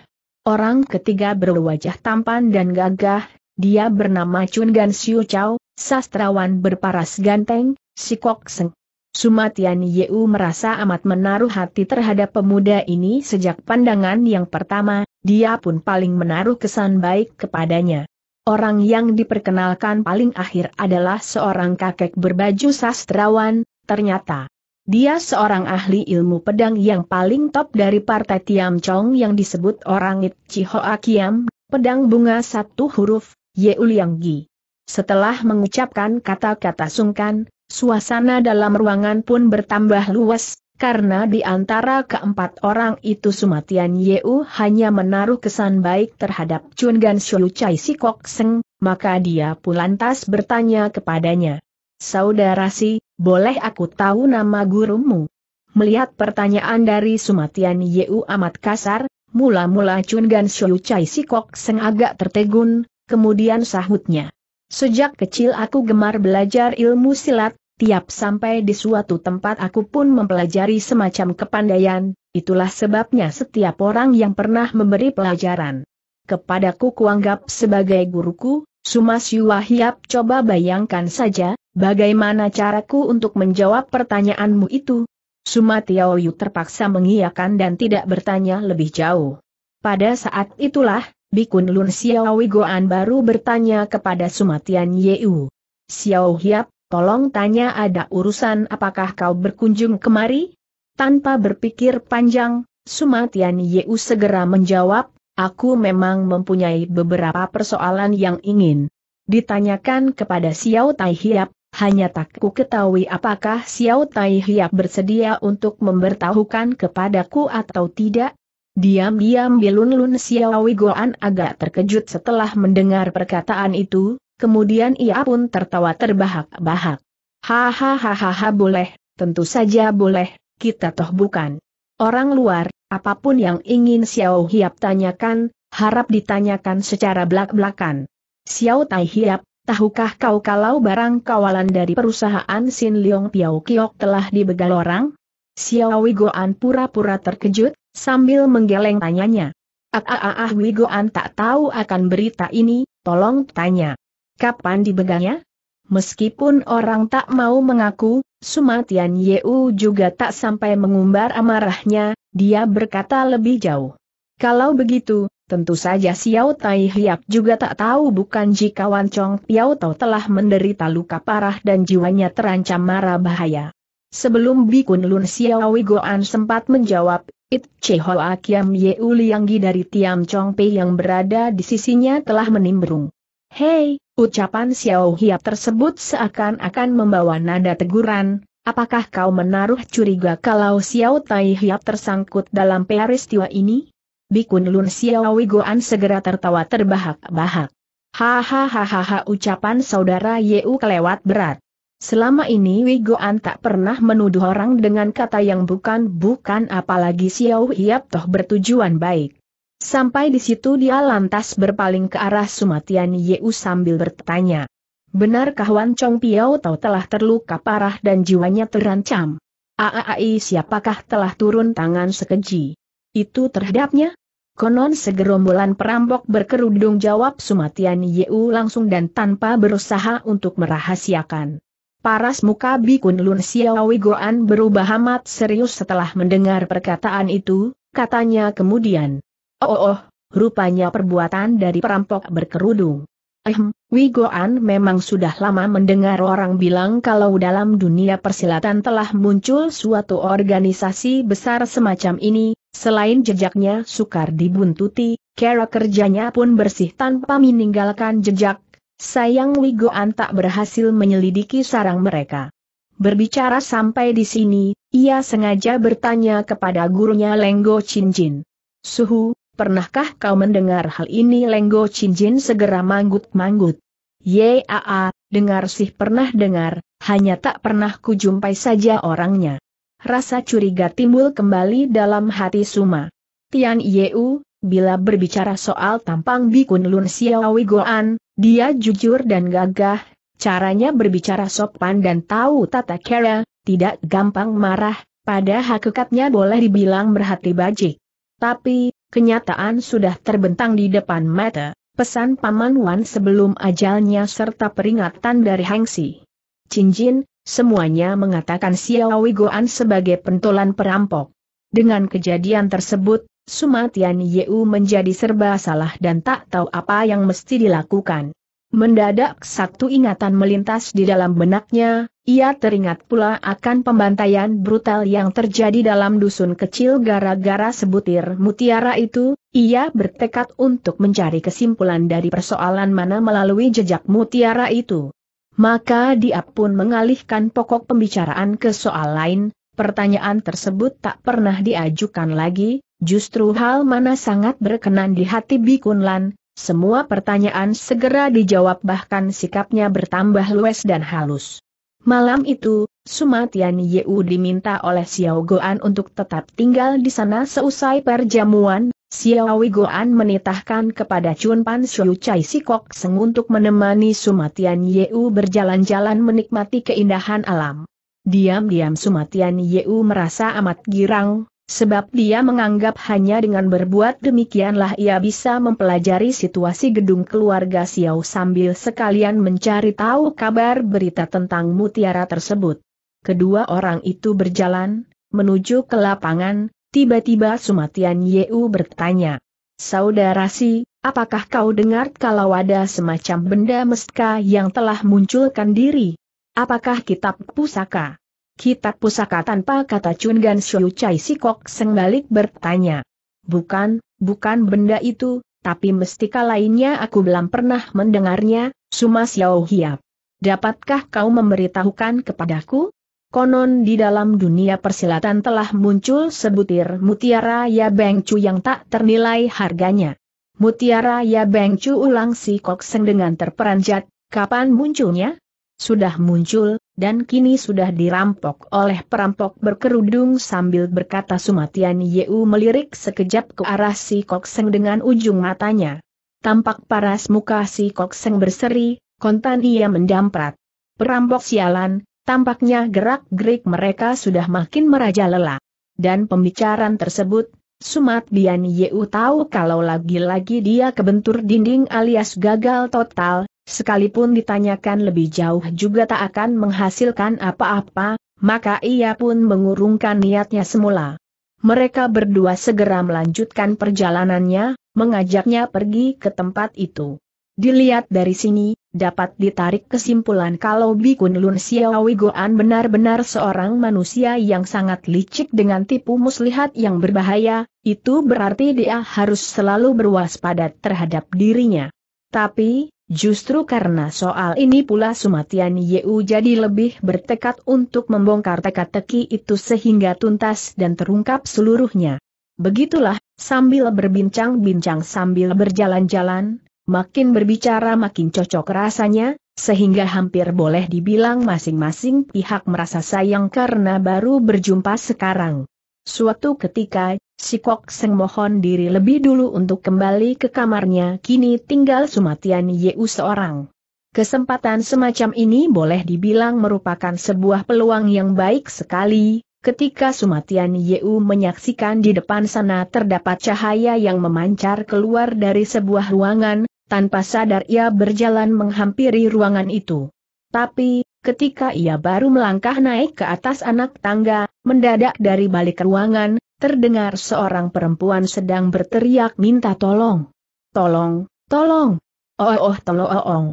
Orang ketiga berwajah tampan dan gagah, dia bernama Chun Gan Siu sastrawan berparas ganteng, si Kok Seng. Sumatian Yeu merasa amat menaruh hati terhadap pemuda ini sejak pandangan yang pertama, dia pun paling menaruh kesan baik kepadanya. Orang yang diperkenalkan paling akhir adalah seorang kakek berbaju sastrawan, ternyata. Dia seorang ahli ilmu pedang yang paling top dari partai Tiam Chong yang disebut orang It Chihoa Kiam, pedang bunga satu huruf, Ye Gi. Setelah mengucapkan kata-kata sungkan, suasana dalam ruangan pun bertambah luas, karena di antara keempat orang itu Sumatian Yeu hanya menaruh kesan baik terhadap Chun Gan Shulu Chai Si Kok Seng, maka dia pun lantas bertanya kepadanya. Saudara Si, boleh aku tahu nama gurumu? Melihat pertanyaan dari Sumatian Yeu amat kasar, mula-mula Chun Gan Shulu Chai Si Kok Seng agak tertegun, kemudian sahutnya. Sejak kecil aku gemar belajar ilmu silat, tiap sampai di suatu tempat aku pun mempelajari semacam kepandaian, itulah sebabnya setiap orang yang pernah memberi pelajaran kepadaku kuanggap sebagai guruku, Sumas Yuwahiap coba bayangkan saja, bagaimana caraku untuk menjawab pertanyaanmu itu. Sumatiaoyu terpaksa mengiyakan dan tidak bertanya lebih jauh. Pada saat itulah, Bikun Lun Xiao Goan baru bertanya kepada Sumatian Yeu. Xiao Hiap, tolong tanya ada urusan apakah kau berkunjung kemari? Tanpa berpikir panjang, Sumatian Yeu segera menjawab, aku memang mempunyai beberapa persoalan yang ingin ditanyakan kepada Xiao Tai Hiap, hanya tak ku ketahui apakah Xiao Tai Hiap bersedia untuk memberitahukan kepadaku atau tidak, Diam-diam Bilun-Lun Xiaowi Goan agak terkejut setelah mendengar perkataan itu, kemudian ia pun tertawa terbahak-bahak. Hahaha boleh, tentu saja boleh, kita toh bukan. Orang luar, apapun yang ingin Xiao Hiap tanyakan, harap ditanyakan secara belak-belakan. Xiao Tai Hiap, tahukah kau kalau barang kawalan dari perusahaan Sin Leong Piao Kiok telah dibegal orang? Xiao Wigoan pura-pura terkejut, sambil menggeleng tanyanya. Ah ah ah, ah Wigoan tak tahu akan berita ini, tolong tanya. Kapan dibegalnya? Meskipun orang tak mau mengaku, Sumatian Yeu juga tak sampai mengumbar amarahnya, dia berkata lebih jauh. Kalau begitu, tentu saja Xiao Tai Hiap juga tak tahu bukan jika Wan Chong Piao Tau telah menderita luka parah dan jiwanya terancam marah bahaya. Sebelum Bikun Lun Xiaowi Goan sempat menjawab, It Che Hoa Kiam Ye Uliangi dari Tiam Chong Pei yang berada di sisinya telah menimbrung. Hei, ucapan Xiao Hiap tersebut seakan-akan membawa nada teguran, apakah kau menaruh curiga kalau Xiao Tai Hiap tersangkut dalam peristiwa ini? Bikun Lun Xiaowi Goan segera tertawa terbahak-bahak. Hahaha ucapan saudara Yeu kelewat berat. Selama ini Wigoan tak pernah menuduh orang dengan kata yang bukan-bukan apalagi Xiao Hiap toh bertujuan baik. Sampai di situ dia lantas berpaling ke arah Sumatian Yeu sambil bertanya. Benarkah Wan Chong Piao Tau telah terluka parah dan jiwanya terancam? Aai siapakah telah turun tangan sekeji? Itu terhadapnya? Konon segerombolan perampok berkerudung jawab Sumatian Yeu langsung dan tanpa berusaha untuk merahasiakan. Paras muka Bikun Lun Xiaowi Goan berubah amat serius setelah mendengar perkataan itu, katanya kemudian. Oh oh, oh rupanya perbuatan dari perampok berkerudung. Ehm, Wigoan memang sudah lama mendengar orang bilang kalau dalam dunia persilatan telah muncul suatu organisasi besar semacam ini, selain jejaknya sukar dibuntuti, kera kerjanya pun bersih tanpa meninggalkan jejak, Sayang Wigoan tak berhasil menyelidiki sarang mereka. Berbicara sampai di sini, ia sengaja bertanya kepada gurunya Lenggo Cinjin. Suhu, pernahkah kau mendengar hal ini Lenggo Cinjin segera manggut-manggut. Yaa, dengar sih pernah dengar, hanya tak pernah kujumpai saja orangnya. Rasa curiga timbul kembali dalam hati Suma. Tian Yeu, bila berbicara soal tampang Bikun Lun Xiaowi Goan, dia jujur dan gagah, caranya berbicara sopan dan tahu tata kera, tidak gampang marah, pada hakikatnya boleh dibilang berhati bajik. Tapi, kenyataan sudah terbentang di depan mata, pesan Paman Wan sebelum ajalnya serta peringatan dari Hengsi. Cinjin, semuanya mengatakan Xiao Goan sebagai pentolan perampok. Dengan kejadian tersebut, Sumatian Yeu menjadi serba salah dan tak tahu apa yang mesti dilakukan. Mendadak satu ingatan melintas di dalam benaknya, ia teringat pula akan pembantaian brutal yang terjadi dalam dusun kecil gara-gara sebutir mutiara itu, ia bertekad untuk mencari kesimpulan dari persoalan mana melalui jejak mutiara itu. Maka dia pun mengalihkan pokok pembicaraan ke soal lain, pertanyaan tersebut tak pernah diajukan lagi, Justru hal mana sangat berkenan di hati Bikunlan, semua pertanyaan segera dijawab bahkan sikapnya bertambah luas dan halus. Malam itu, Sumatian Yeu diminta oleh Xiao Goan untuk tetap tinggal di sana seusai perjamuan, Xiao Goan menitahkan kepada Chun Pan Shu Chai Sikok Seng untuk menemani Sumatian Yeu berjalan-jalan menikmati keindahan alam. Diam-diam Sumatian Yeu merasa amat girang, Sebab dia menganggap hanya dengan berbuat demikianlah ia bisa mempelajari situasi gedung keluarga Xiao sambil sekalian mencari tahu kabar berita tentang mutiara tersebut. Kedua orang itu berjalan, menuju ke lapangan, tiba-tiba Sumatian Yeu bertanya. Saudara si, apakah kau dengar kalau ada semacam benda meska yang telah munculkan diri? Apakah kitab pusaka? Kitab pusaka tanpa kata gan. Shou Chai Sikok Seng balik bertanya. Bukan, bukan benda itu, tapi mestika lainnya aku belum pernah mendengarnya, Suma Xiao Hiap. Dapatkah kau memberitahukan kepadaku? Konon di dalam dunia persilatan telah muncul sebutir mutiara Ya Bengcu yang tak ternilai harganya. Mutiara Ya Bengcu ulang si kok seng dengan terperanjat, kapan munculnya? Sudah muncul, dan kini sudah dirampok oleh perampok berkerudung sambil berkata Sumatian Yeu melirik sekejap ke arah si Kokseng dengan ujung matanya. Tampak paras muka si Kokseng berseri, kontan ia mendamprat. Perampok sialan, tampaknya gerak-gerik mereka sudah makin merajalela. Dan pembicaraan tersebut Sumat Bian Yeu tahu kalau lagi-lagi dia kebentur dinding alias gagal total, sekalipun ditanyakan lebih jauh juga tak akan menghasilkan apa-apa, maka ia pun mengurungkan niatnya semula. Mereka berdua segera melanjutkan perjalanannya, mengajaknya pergi ke tempat itu. Dilihat dari sini, dapat ditarik kesimpulan kalau Bikun Lun Siawi Goan benar-benar seorang manusia yang sangat licik dengan tipu muslihat yang berbahaya, itu berarti dia harus selalu berwaspada terhadap dirinya. Tapi, Justru karena soal ini pula Sumatian Yeu jadi lebih bertekad untuk membongkar teka-teki itu sehingga tuntas dan terungkap seluruhnya. Begitulah, sambil berbincang-bincang sambil berjalan-jalan, makin berbicara makin cocok rasanya, sehingga hampir boleh dibilang masing-masing pihak merasa sayang karena baru berjumpa sekarang. Suatu ketika, Si Kok Seng mohon diri lebih dulu untuk kembali ke kamarnya kini tinggal Sumatian Yeu seorang. Kesempatan semacam ini boleh dibilang merupakan sebuah peluang yang baik sekali, ketika Sumatian Yeu menyaksikan di depan sana terdapat cahaya yang memancar keluar dari sebuah ruangan, tanpa sadar ia berjalan menghampiri ruangan itu. Tapi, ketika ia baru melangkah naik ke atas anak tangga, mendadak dari balik ruangan, terdengar seorang perempuan sedang berteriak minta tolong. Tolong, tolong. Oh, oh oh tolong. oh, oh.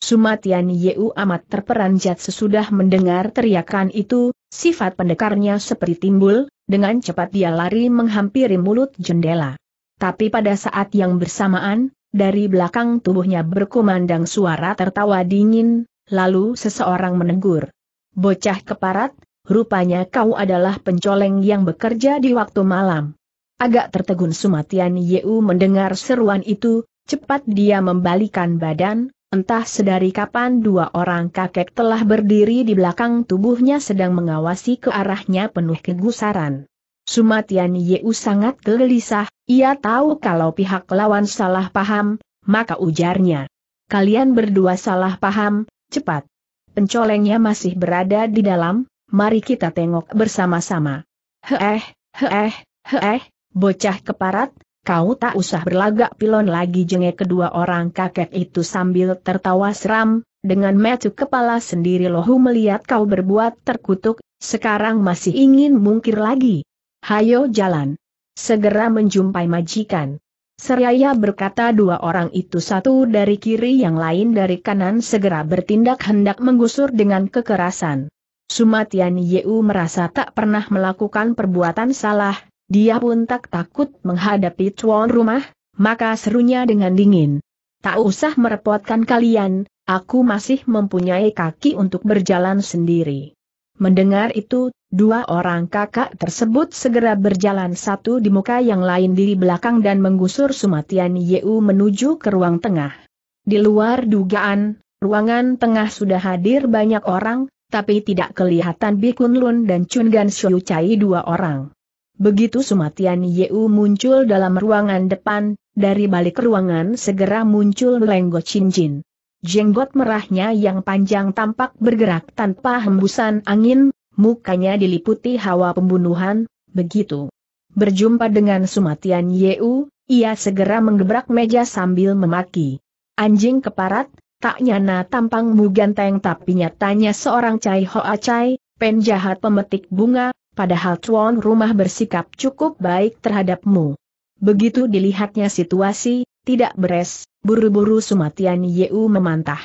Sumatian Yeu amat terperanjat sesudah mendengar teriakan itu, sifat pendekarnya seperti timbul, dengan cepat dia lari menghampiri mulut jendela. Tapi pada saat yang bersamaan, dari belakang tubuhnya berkumandang suara tertawa dingin, lalu seseorang menegur. Bocah keparat, rupanya kau adalah pencoleng yang bekerja di waktu malam. Agak tertegun Sumatian Yeu mendengar seruan itu, cepat dia membalikan badan, entah sedari kapan dua orang kakek telah berdiri di belakang tubuhnya sedang mengawasi ke arahnya penuh kegusaran. Sumatian Yeu sangat gelisah, ia tahu kalau pihak lawan salah paham, maka ujarnya. Kalian berdua salah paham, cepat. Pencolengnya masih berada di dalam, mari kita tengok bersama-sama. Heeh, heeh, heeh, bocah keparat, kau tak usah berlagak pilon lagi jengek kedua orang kakek itu sambil tertawa seram, dengan metu kepala sendiri lohu melihat kau berbuat terkutuk, sekarang masih ingin mungkir lagi. Hayo jalan. Segera menjumpai majikan. Seraya berkata dua orang itu satu dari kiri yang lain dari kanan segera bertindak hendak menggusur dengan kekerasan. Sumatian Yeu merasa tak pernah melakukan perbuatan salah, dia pun tak takut menghadapi tuan rumah, maka serunya dengan dingin. Tak usah merepotkan kalian, aku masih mempunyai kaki untuk berjalan sendiri. Mendengar itu, dua orang kakak tersebut segera berjalan satu di muka yang lain di belakang dan menggusur Sumatian Yeu menuju ke ruang tengah. Di luar dugaan, ruangan tengah sudah hadir banyak orang, tapi tidak kelihatan Bikun Lun dan Chun Gan Shou Chai dua orang. Begitu Sumatian Yeu muncul dalam ruangan depan, dari balik ruangan segera muncul Lenggo Chin Jin. Jenggot merahnya yang panjang tampak bergerak tanpa hembusan angin, mukanya diliputi hawa pembunuhan, begitu. Berjumpa dengan Sumatian Yeu, ia segera menggebrak meja sambil memaki. Anjing keparat, Tak nyana tampangmu ganteng tapi nyatanya seorang Cai Hoa Cai, penjahat pemetik bunga, padahal tuan rumah bersikap cukup baik terhadapmu. Begitu dilihatnya situasi, tidak beres, buru-buru Sumatian Yeu memantah.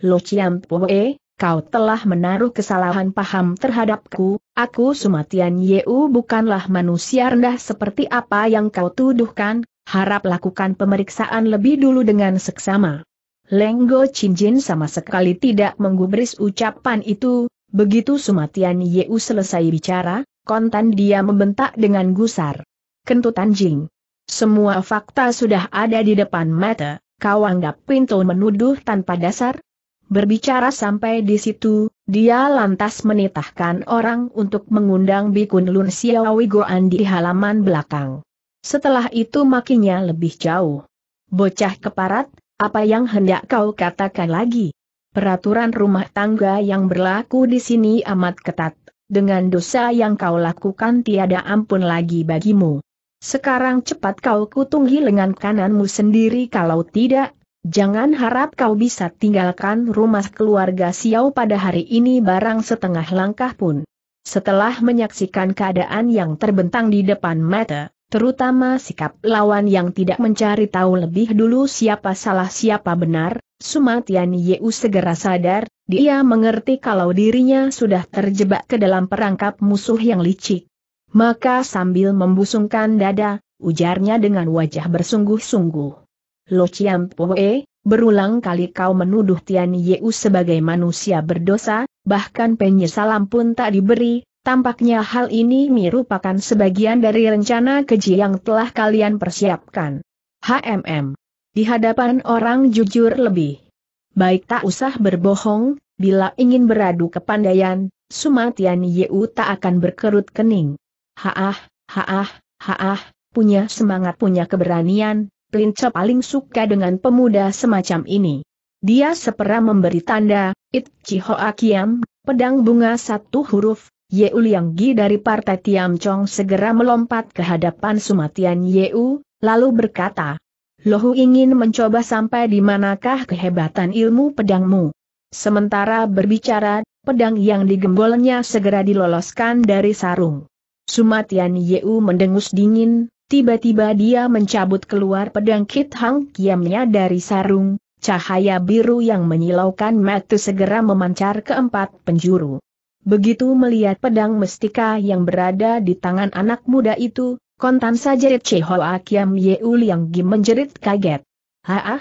Lo Chiam Poe, kau telah menaruh kesalahan paham terhadapku, aku Sumatian Yeu bukanlah manusia rendah seperti apa yang kau tuduhkan, harap lakukan pemeriksaan lebih dulu dengan seksama. Lenggo Cinjin sama sekali tidak menggubris ucapan itu, begitu Sumatian Yeu selesai bicara, kontan dia membentak dengan gusar. Kentut anjing. Semua fakta sudah ada di depan mata, kau anggap pintu menuduh tanpa dasar? Berbicara sampai di situ, dia lantas menitahkan orang untuk mengundang Bikun Lun Xiaowi Goan di halaman belakang. Setelah itu makinnya lebih jauh. Bocah keparat, apa yang hendak kau katakan lagi? Peraturan rumah tangga yang berlaku di sini amat ketat. Dengan dosa yang kau lakukan tiada ampun lagi bagimu. Sekarang cepat kau kutunggi lengan kananmu sendiri kalau tidak, jangan harap kau bisa tinggalkan rumah keluarga Xiao pada hari ini barang setengah langkah pun. Setelah menyaksikan keadaan yang terbentang di depan mata, terutama sikap lawan yang tidak mencari tahu lebih dulu siapa salah siapa benar, Sumatian Yeu segera sadar, dia mengerti kalau dirinya sudah terjebak ke dalam perangkap musuh yang licik. Maka sambil membusungkan dada, ujarnya dengan wajah bersungguh-sungguh. Lo Chiam Poe, berulang kali kau menuduh Tian Yeu sebagai manusia berdosa, bahkan penyesalan pun tak diberi, Tampaknya hal ini merupakan sebagian dari rencana keji yang telah kalian persiapkan. HMM. Di hadapan orang jujur lebih. Baik tak usah berbohong, bila ingin beradu kepandaian, Sumatian Yeu tak akan berkerut kening. Haah, haah, haah, punya semangat punya keberanian, Plinca paling suka dengan pemuda semacam ini. Dia sepera memberi tanda, It Chihoa Kiam, pedang bunga satu huruf, Yeu Liang Gi dari partai Tiam Chong segera melompat ke hadapan Sumatian Yeu, lalu berkata, Lohu ingin mencoba sampai di manakah kehebatan ilmu pedangmu. Sementara berbicara, pedang yang digembolnya segera diloloskan dari sarung. Sumatian Yeu mendengus dingin, tiba-tiba dia mencabut keluar pedang Kit Hang Kiamnya dari sarung, Cahaya biru yang menyilaukan mata segera memancar ke empat penjuru. Begitu melihat pedang mestika yang berada di tangan anak muda itu, kontan saja Che Akiam Kiam Yeul yang Gi menjerit kaget. Haah?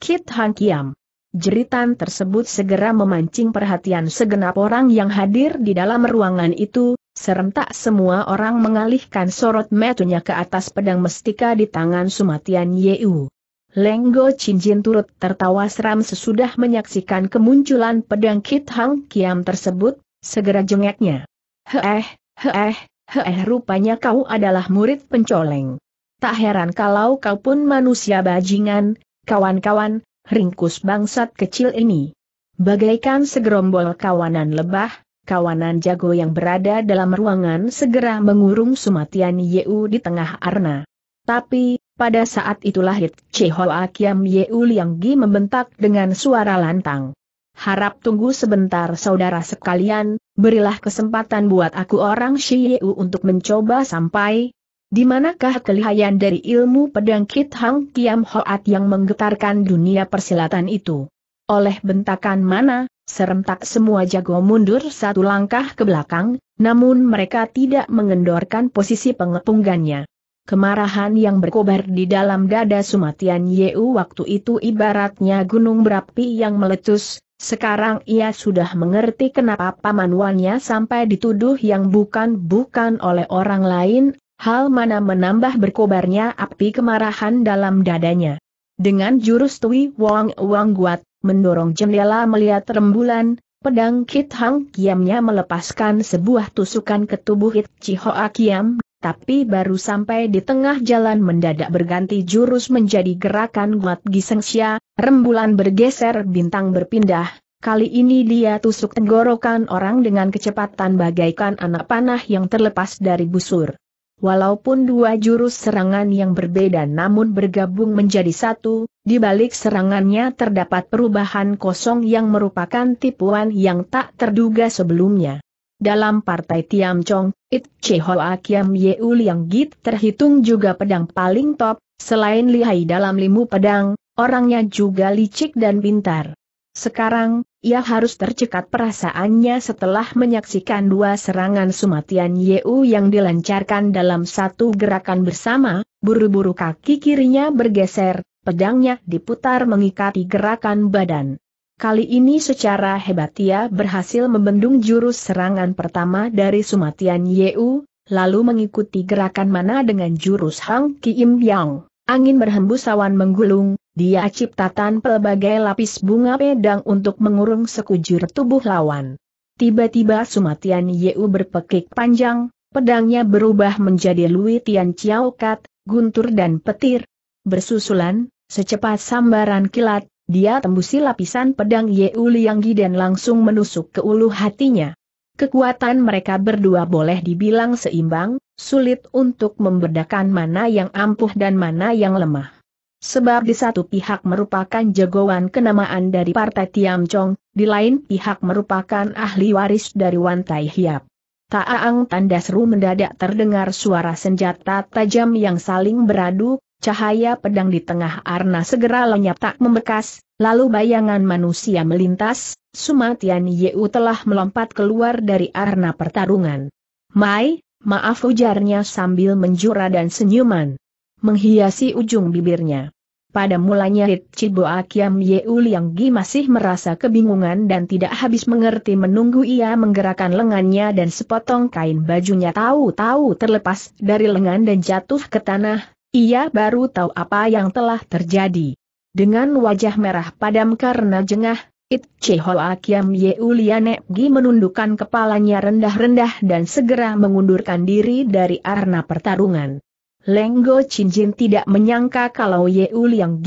Kit Han Kiam. Jeritan tersebut segera memancing perhatian segenap orang yang hadir di dalam ruangan itu, serentak semua orang mengalihkan sorot metunya ke atas pedang mestika di tangan Sumatian Yeu. Lenggo Cinjin turut tertawa seram sesudah menyaksikan kemunculan pedang Kit Hang Kiam tersebut, segera jengeknya. Heeh, heeh, heeh rupanya kau adalah murid pencoleng. Tak heran kalau kau pun manusia bajingan, kawan-kawan, ringkus bangsat kecil ini. Bagaikan segerombol kawanan lebah, kawanan jago yang berada dalam ruangan segera mengurung Sumatian Yeu di tengah arna. Tapi, pada saat itulah Hit Chehoa Kiam Yeu Liang Gi membentak dengan suara lantang harap tunggu sebentar saudara sekalian, berilah kesempatan buat aku orang Shiyu untuk mencoba sampai di manakah kelihayan dari ilmu pedang Kit Hang Kiam Hoat yang menggetarkan dunia persilatan itu? Oleh bentakan mana, serentak semua jago mundur satu langkah ke belakang, namun mereka tidak mengendorkan posisi pengepunggannya. Kemarahan yang berkobar di dalam dada Sumatian Yeu waktu itu ibaratnya gunung berapi yang meletus, sekarang ia sudah mengerti kenapa Wanya sampai dituduh yang bukan-bukan oleh orang lain, hal mana menambah berkobarnya api kemarahan dalam dadanya. Dengan jurus Tui Wong Wang Guat, mendorong jendela melihat rembulan, pedang Kit Hang Kiamnya melepaskan sebuah tusukan ke tubuh Hit Chihoa Kiam tapi baru sampai di tengah jalan mendadak berganti jurus menjadi gerakan Guat gisengxia, rembulan bergeser bintang berpindah, kali ini dia tusuk tenggorokan orang dengan kecepatan bagaikan anak panah yang terlepas dari busur. Walaupun dua jurus serangan yang berbeda namun bergabung menjadi satu, di balik serangannya terdapat perubahan kosong yang merupakan tipuan yang tak terduga sebelumnya. Dalam partai Tiam Chong, It Che Hoa Kiam Yeu Liang Git terhitung juga pedang paling top, selain lihai dalam limu pedang, orangnya juga licik dan pintar. Sekarang, ia harus tercekat perasaannya setelah menyaksikan dua serangan sumatian Yeu yang dilancarkan dalam satu gerakan bersama, buru-buru kaki kirinya bergeser, pedangnya diputar mengikati gerakan badan. Kali ini secara hebat ia berhasil membendung jurus serangan pertama dari Sumatian Yeu, lalu mengikuti gerakan mana dengan jurus Hang Kim Yang. Angin berhembus awan menggulung, dia ciptakan pelbagai lapis bunga pedang untuk mengurung sekujur tubuh lawan. Tiba-tiba Sumatian Yeu berpekik panjang, pedangnya berubah menjadi Lui Tian Chiao Kat, guntur dan petir. Bersusulan, secepat sambaran kilat, dia tembusi lapisan pedang Ye Uliangi dan langsung menusuk ke ulu hatinya. Kekuatan mereka berdua boleh dibilang seimbang, sulit untuk membedakan mana yang ampuh dan mana yang lemah. Sebab di satu pihak merupakan jagoan kenamaan dari Partai Tiam Chong, di lain pihak merupakan ahli waris dari Wan Tai Hiap. Taang tanda seru mendadak terdengar suara senjata tajam yang saling beradu, Cahaya pedang di tengah arna segera lenyap tak membekas, lalu bayangan manusia melintas, Sumatian Yeu telah melompat keluar dari arna pertarungan. Mai, maaf ujarnya sambil menjura dan senyuman. Menghiasi ujung bibirnya. Pada mulanya Cibo Akiam Yeu Liang Gi masih merasa kebingungan dan tidak habis mengerti menunggu ia menggerakkan lengannya dan sepotong kain bajunya tahu-tahu terlepas dari lengan dan jatuh ke tanah, ia baru tahu apa yang telah terjadi. Dengan wajah merah padam karena jengah, It Chehoa Kiam Gi menundukkan kepalanya rendah-rendah dan segera mengundurkan diri dari arena pertarungan. Lenggo Jin tidak menyangka kalau Gi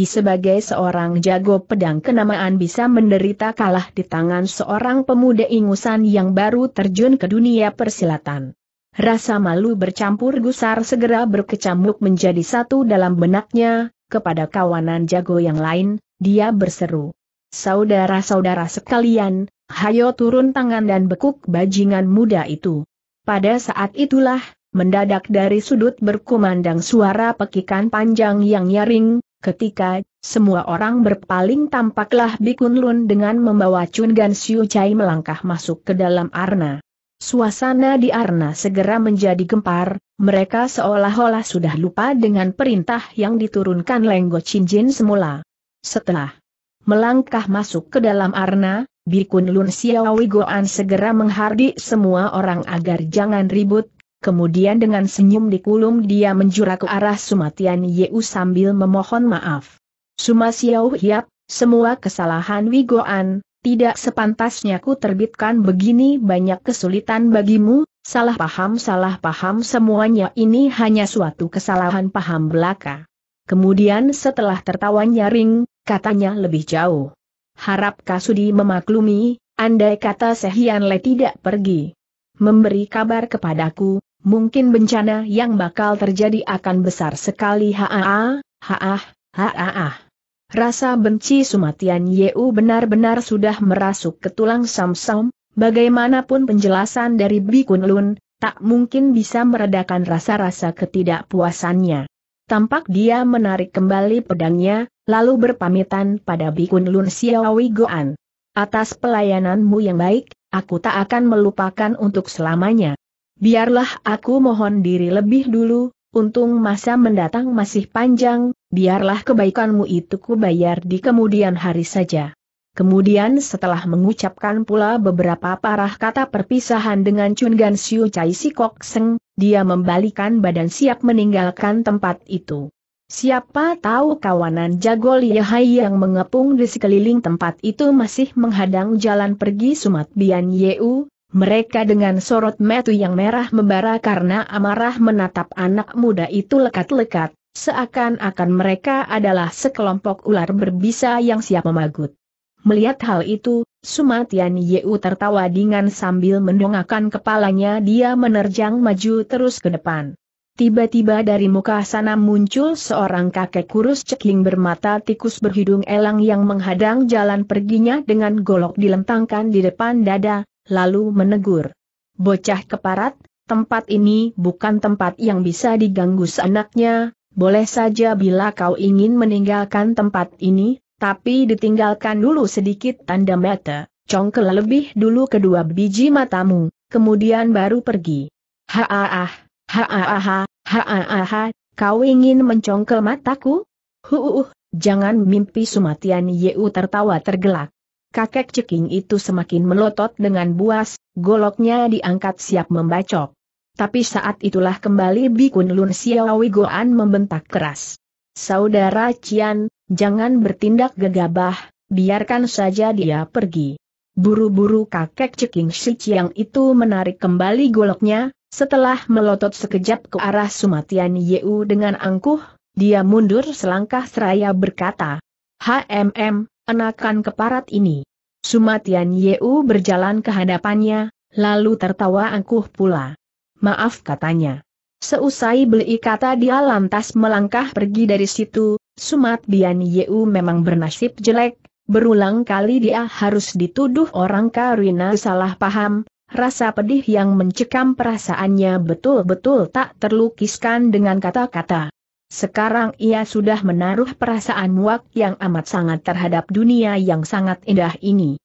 sebagai seorang jago pedang kenamaan bisa menderita kalah di tangan seorang pemuda ingusan yang baru terjun ke dunia persilatan. Rasa malu bercampur gusar segera berkecamuk menjadi satu dalam benaknya, kepada kawanan jago yang lain, dia berseru. Saudara-saudara sekalian, hayo turun tangan dan bekuk bajingan muda itu. Pada saat itulah, mendadak dari sudut berkumandang suara pekikan panjang yang nyaring, ketika semua orang berpaling tampaklah Bikun Lun dengan membawa Chun Gan Siu Chai melangkah masuk ke dalam arna. Suasana di Arna segera menjadi gempar, mereka seolah-olah sudah lupa dengan perintah yang diturunkan Lenggo Jin semula. Setelah melangkah masuk ke dalam Arna, Bikun Lun Xiaowi Goan segera menghardik semua orang agar jangan ribut, kemudian dengan senyum dikulum dia menjura ke arah Sumatian Yeu sambil memohon maaf. Suma Xiao Hiap, semua kesalahan Wigoan, tidak sepantasnya ku terbitkan begini banyak kesulitan bagimu, salah paham salah paham semuanya ini hanya suatu kesalahan paham belaka. Kemudian setelah tertawa nyaring, katanya lebih jauh. Harap Kasudi memaklumi, andai kata Sehian Le tidak pergi. Memberi kabar kepadaku, mungkin bencana yang bakal terjadi akan besar sekali haa, haa, haa, haa. Rasa benci Sumatian Yeu benar-benar sudah merasuk ke tulang Samsam, bagaimanapun penjelasan dari Bikun Lun, tak mungkin bisa meredakan rasa-rasa ketidakpuasannya. Tampak dia menarik kembali pedangnya, lalu berpamitan pada Bikun Lun Xiaowi Goan. Atas pelayananmu yang baik, aku tak akan melupakan untuk selamanya. Biarlah aku mohon diri lebih dulu, untung masa mendatang masih panjang, biarlah kebaikanmu itu kubayar di kemudian hari saja. Kemudian setelah mengucapkan pula beberapa parah kata perpisahan dengan Chun Gan Siu Chai Si Kok Seng, dia membalikan badan siap meninggalkan tempat itu. Siapa tahu kawanan jago Lihai yang mengepung di sekeliling tempat itu masih menghadang jalan pergi Sumat Bian Yeu, mereka dengan sorot metu yang merah membara karena amarah menatap anak muda itu lekat-lekat, Seakan-akan mereka adalah sekelompok ular berbisa yang siap memagut. Melihat hal itu, Sumatian Yeu tertawa dingin sambil mendongakkan kepalanya dia menerjang maju terus ke depan. Tiba-tiba dari muka sana muncul seorang kakek kurus cekling bermata tikus berhidung elang yang menghadang jalan perginya dengan golok dilentangkan di depan dada, lalu menegur. Bocah keparat, tempat ini bukan tempat yang bisa diganggu seenaknya, boleh saja bila kau ingin meninggalkan tempat ini, tapi ditinggalkan dulu sedikit tanda mata, congkel lebih dulu kedua biji matamu, kemudian baru pergi. Haaah, haaah, haaah, kau ingin mencongkel mataku? Huuuh, jangan mimpi Sumatian Yeu tertawa tergelak. Kakek ceking itu semakin melotot dengan buas, goloknya diangkat siap membacok. Tapi saat itulah kembali Bikun Lun Xiaowi Goan membentak keras. Saudara Cian, jangan bertindak gegabah, biarkan saja dia pergi. Buru-buru kakek ceking si Ciang itu menarik kembali goloknya, setelah melotot sekejap ke arah Sumatian Yeu dengan angkuh, dia mundur selangkah seraya berkata, HMM, enakan keparat ini. Sumatian Yeu berjalan ke hadapannya, lalu tertawa angkuh pula. Maaf katanya. Seusai beli kata dia lantas melangkah pergi dari situ, Sumat Dian Yeu memang bernasib jelek, berulang kali dia harus dituduh orang Karina salah paham, rasa pedih yang mencekam perasaannya betul-betul tak terlukiskan dengan kata-kata. Sekarang ia sudah menaruh perasaan muak yang amat sangat terhadap dunia yang sangat indah ini.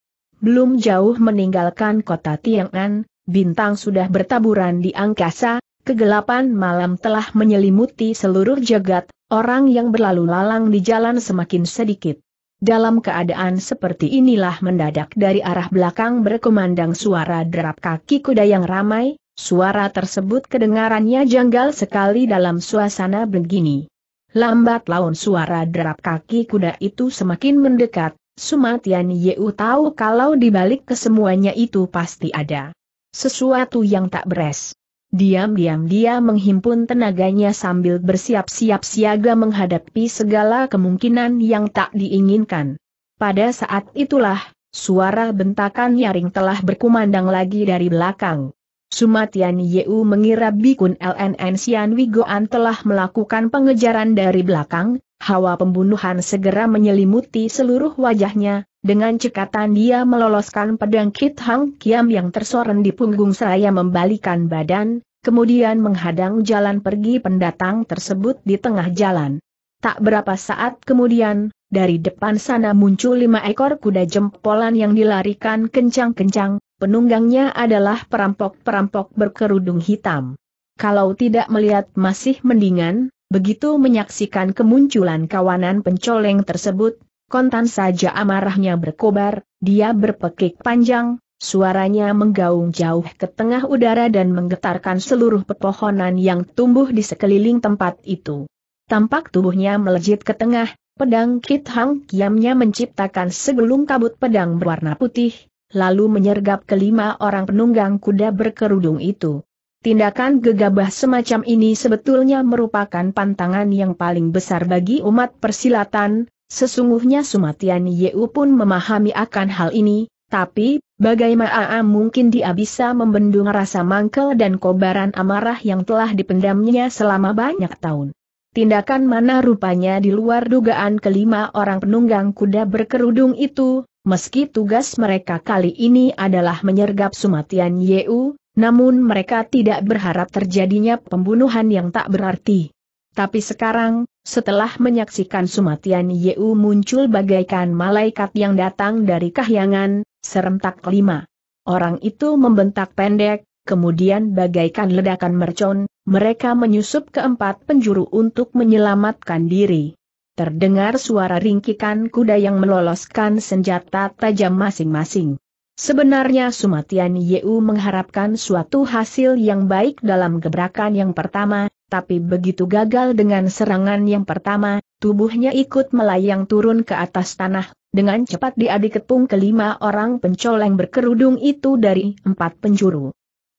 Belum jauh meninggalkan kota Tiang'an, bintang sudah bertaburan di angkasa, kegelapan malam telah menyelimuti seluruh jagat, orang yang berlalu lalang di jalan semakin sedikit. Dalam keadaan seperti inilah mendadak dari arah belakang berkumandang suara derap kaki kuda yang ramai, suara tersebut kedengarannya janggal sekali dalam suasana begini. Lambat laun suara derap kaki kuda itu semakin mendekat, Sumatian Yeu tahu kalau dibalik kesemuanya itu pasti ada sesuatu yang tak beres. Diam-diam dia menghimpun tenaganya sambil bersiap-siap siaga menghadapi segala kemungkinan yang tak diinginkan. Pada saat itulah, suara bentakan nyaring telah berkumandang lagi dari belakang. Sumatian Yeu mengira Bikun LNN Sian Wigoan telah melakukan pengejaran dari belakang, Hawa pembunuhan segera menyelimuti seluruh wajahnya, dengan cekatan dia meloloskan pedang Kit Hang Kiam yang tersoren di punggung seraya membalikan badan, kemudian menghadang jalan pergi pendatang tersebut di tengah jalan. Tak berapa saat kemudian, dari depan sana muncul lima ekor kuda jempolan yang dilarikan kencang-kencang, penunggangnya adalah perampok-perampok berkerudung hitam. Kalau tidak melihat masih mendingan, Begitu menyaksikan kemunculan kawanan pencoleng tersebut, kontan saja amarahnya berkobar, dia berpekik panjang, suaranya menggaung jauh ke tengah udara dan menggetarkan seluruh pepohonan yang tumbuh di sekeliling tempat itu. Tampak tubuhnya melejit ke tengah, pedang Kit Hang Kiamnya menciptakan segelung kabut pedang berwarna putih, lalu menyergap kelima orang penunggang kuda berkerudung itu. Tindakan gegabah semacam ini sebetulnya merupakan pantangan yang paling besar bagi umat persilatan, sesungguhnya Sumatian Yeu pun memahami akan hal ini, tapi, bagaimana mungkin dia bisa membendung rasa mangkel dan kobaran amarah yang telah dipendamnya selama banyak tahun. Tindakan mana rupanya di luar dugaan kelima orang penunggang kuda berkerudung itu, meski tugas mereka kali ini adalah menyergap Sumatian Yeu, namun mereka tidak berharap terjadinya pembunuhan yang tak berarti. Tapi sekarang, setelah menyaksikan Sumatian Yeu muncul bagaikan malaikat yang datang dari kahyangan, serentak lima. Orang itu membentak pendek, kemudian bagaikan ledakan mercon, mereka menyusup ke empat penjuru untuk menyelamatkan diri. Terdengar suara ringkikan kuda yang meloloskan senjata tajam masing-masing. Sebenarnya Sumatian Yeu mengharapkan suatu hasil yang baik dalam gebrakan yang pertama, tapi begitu gagal dengan serangan yang pertama, tubuhnya ikut melayang turun ke atas tanah, dengan cepat diadik kepung kelima orang pencoleng berkerudung itu dari empat penjuru.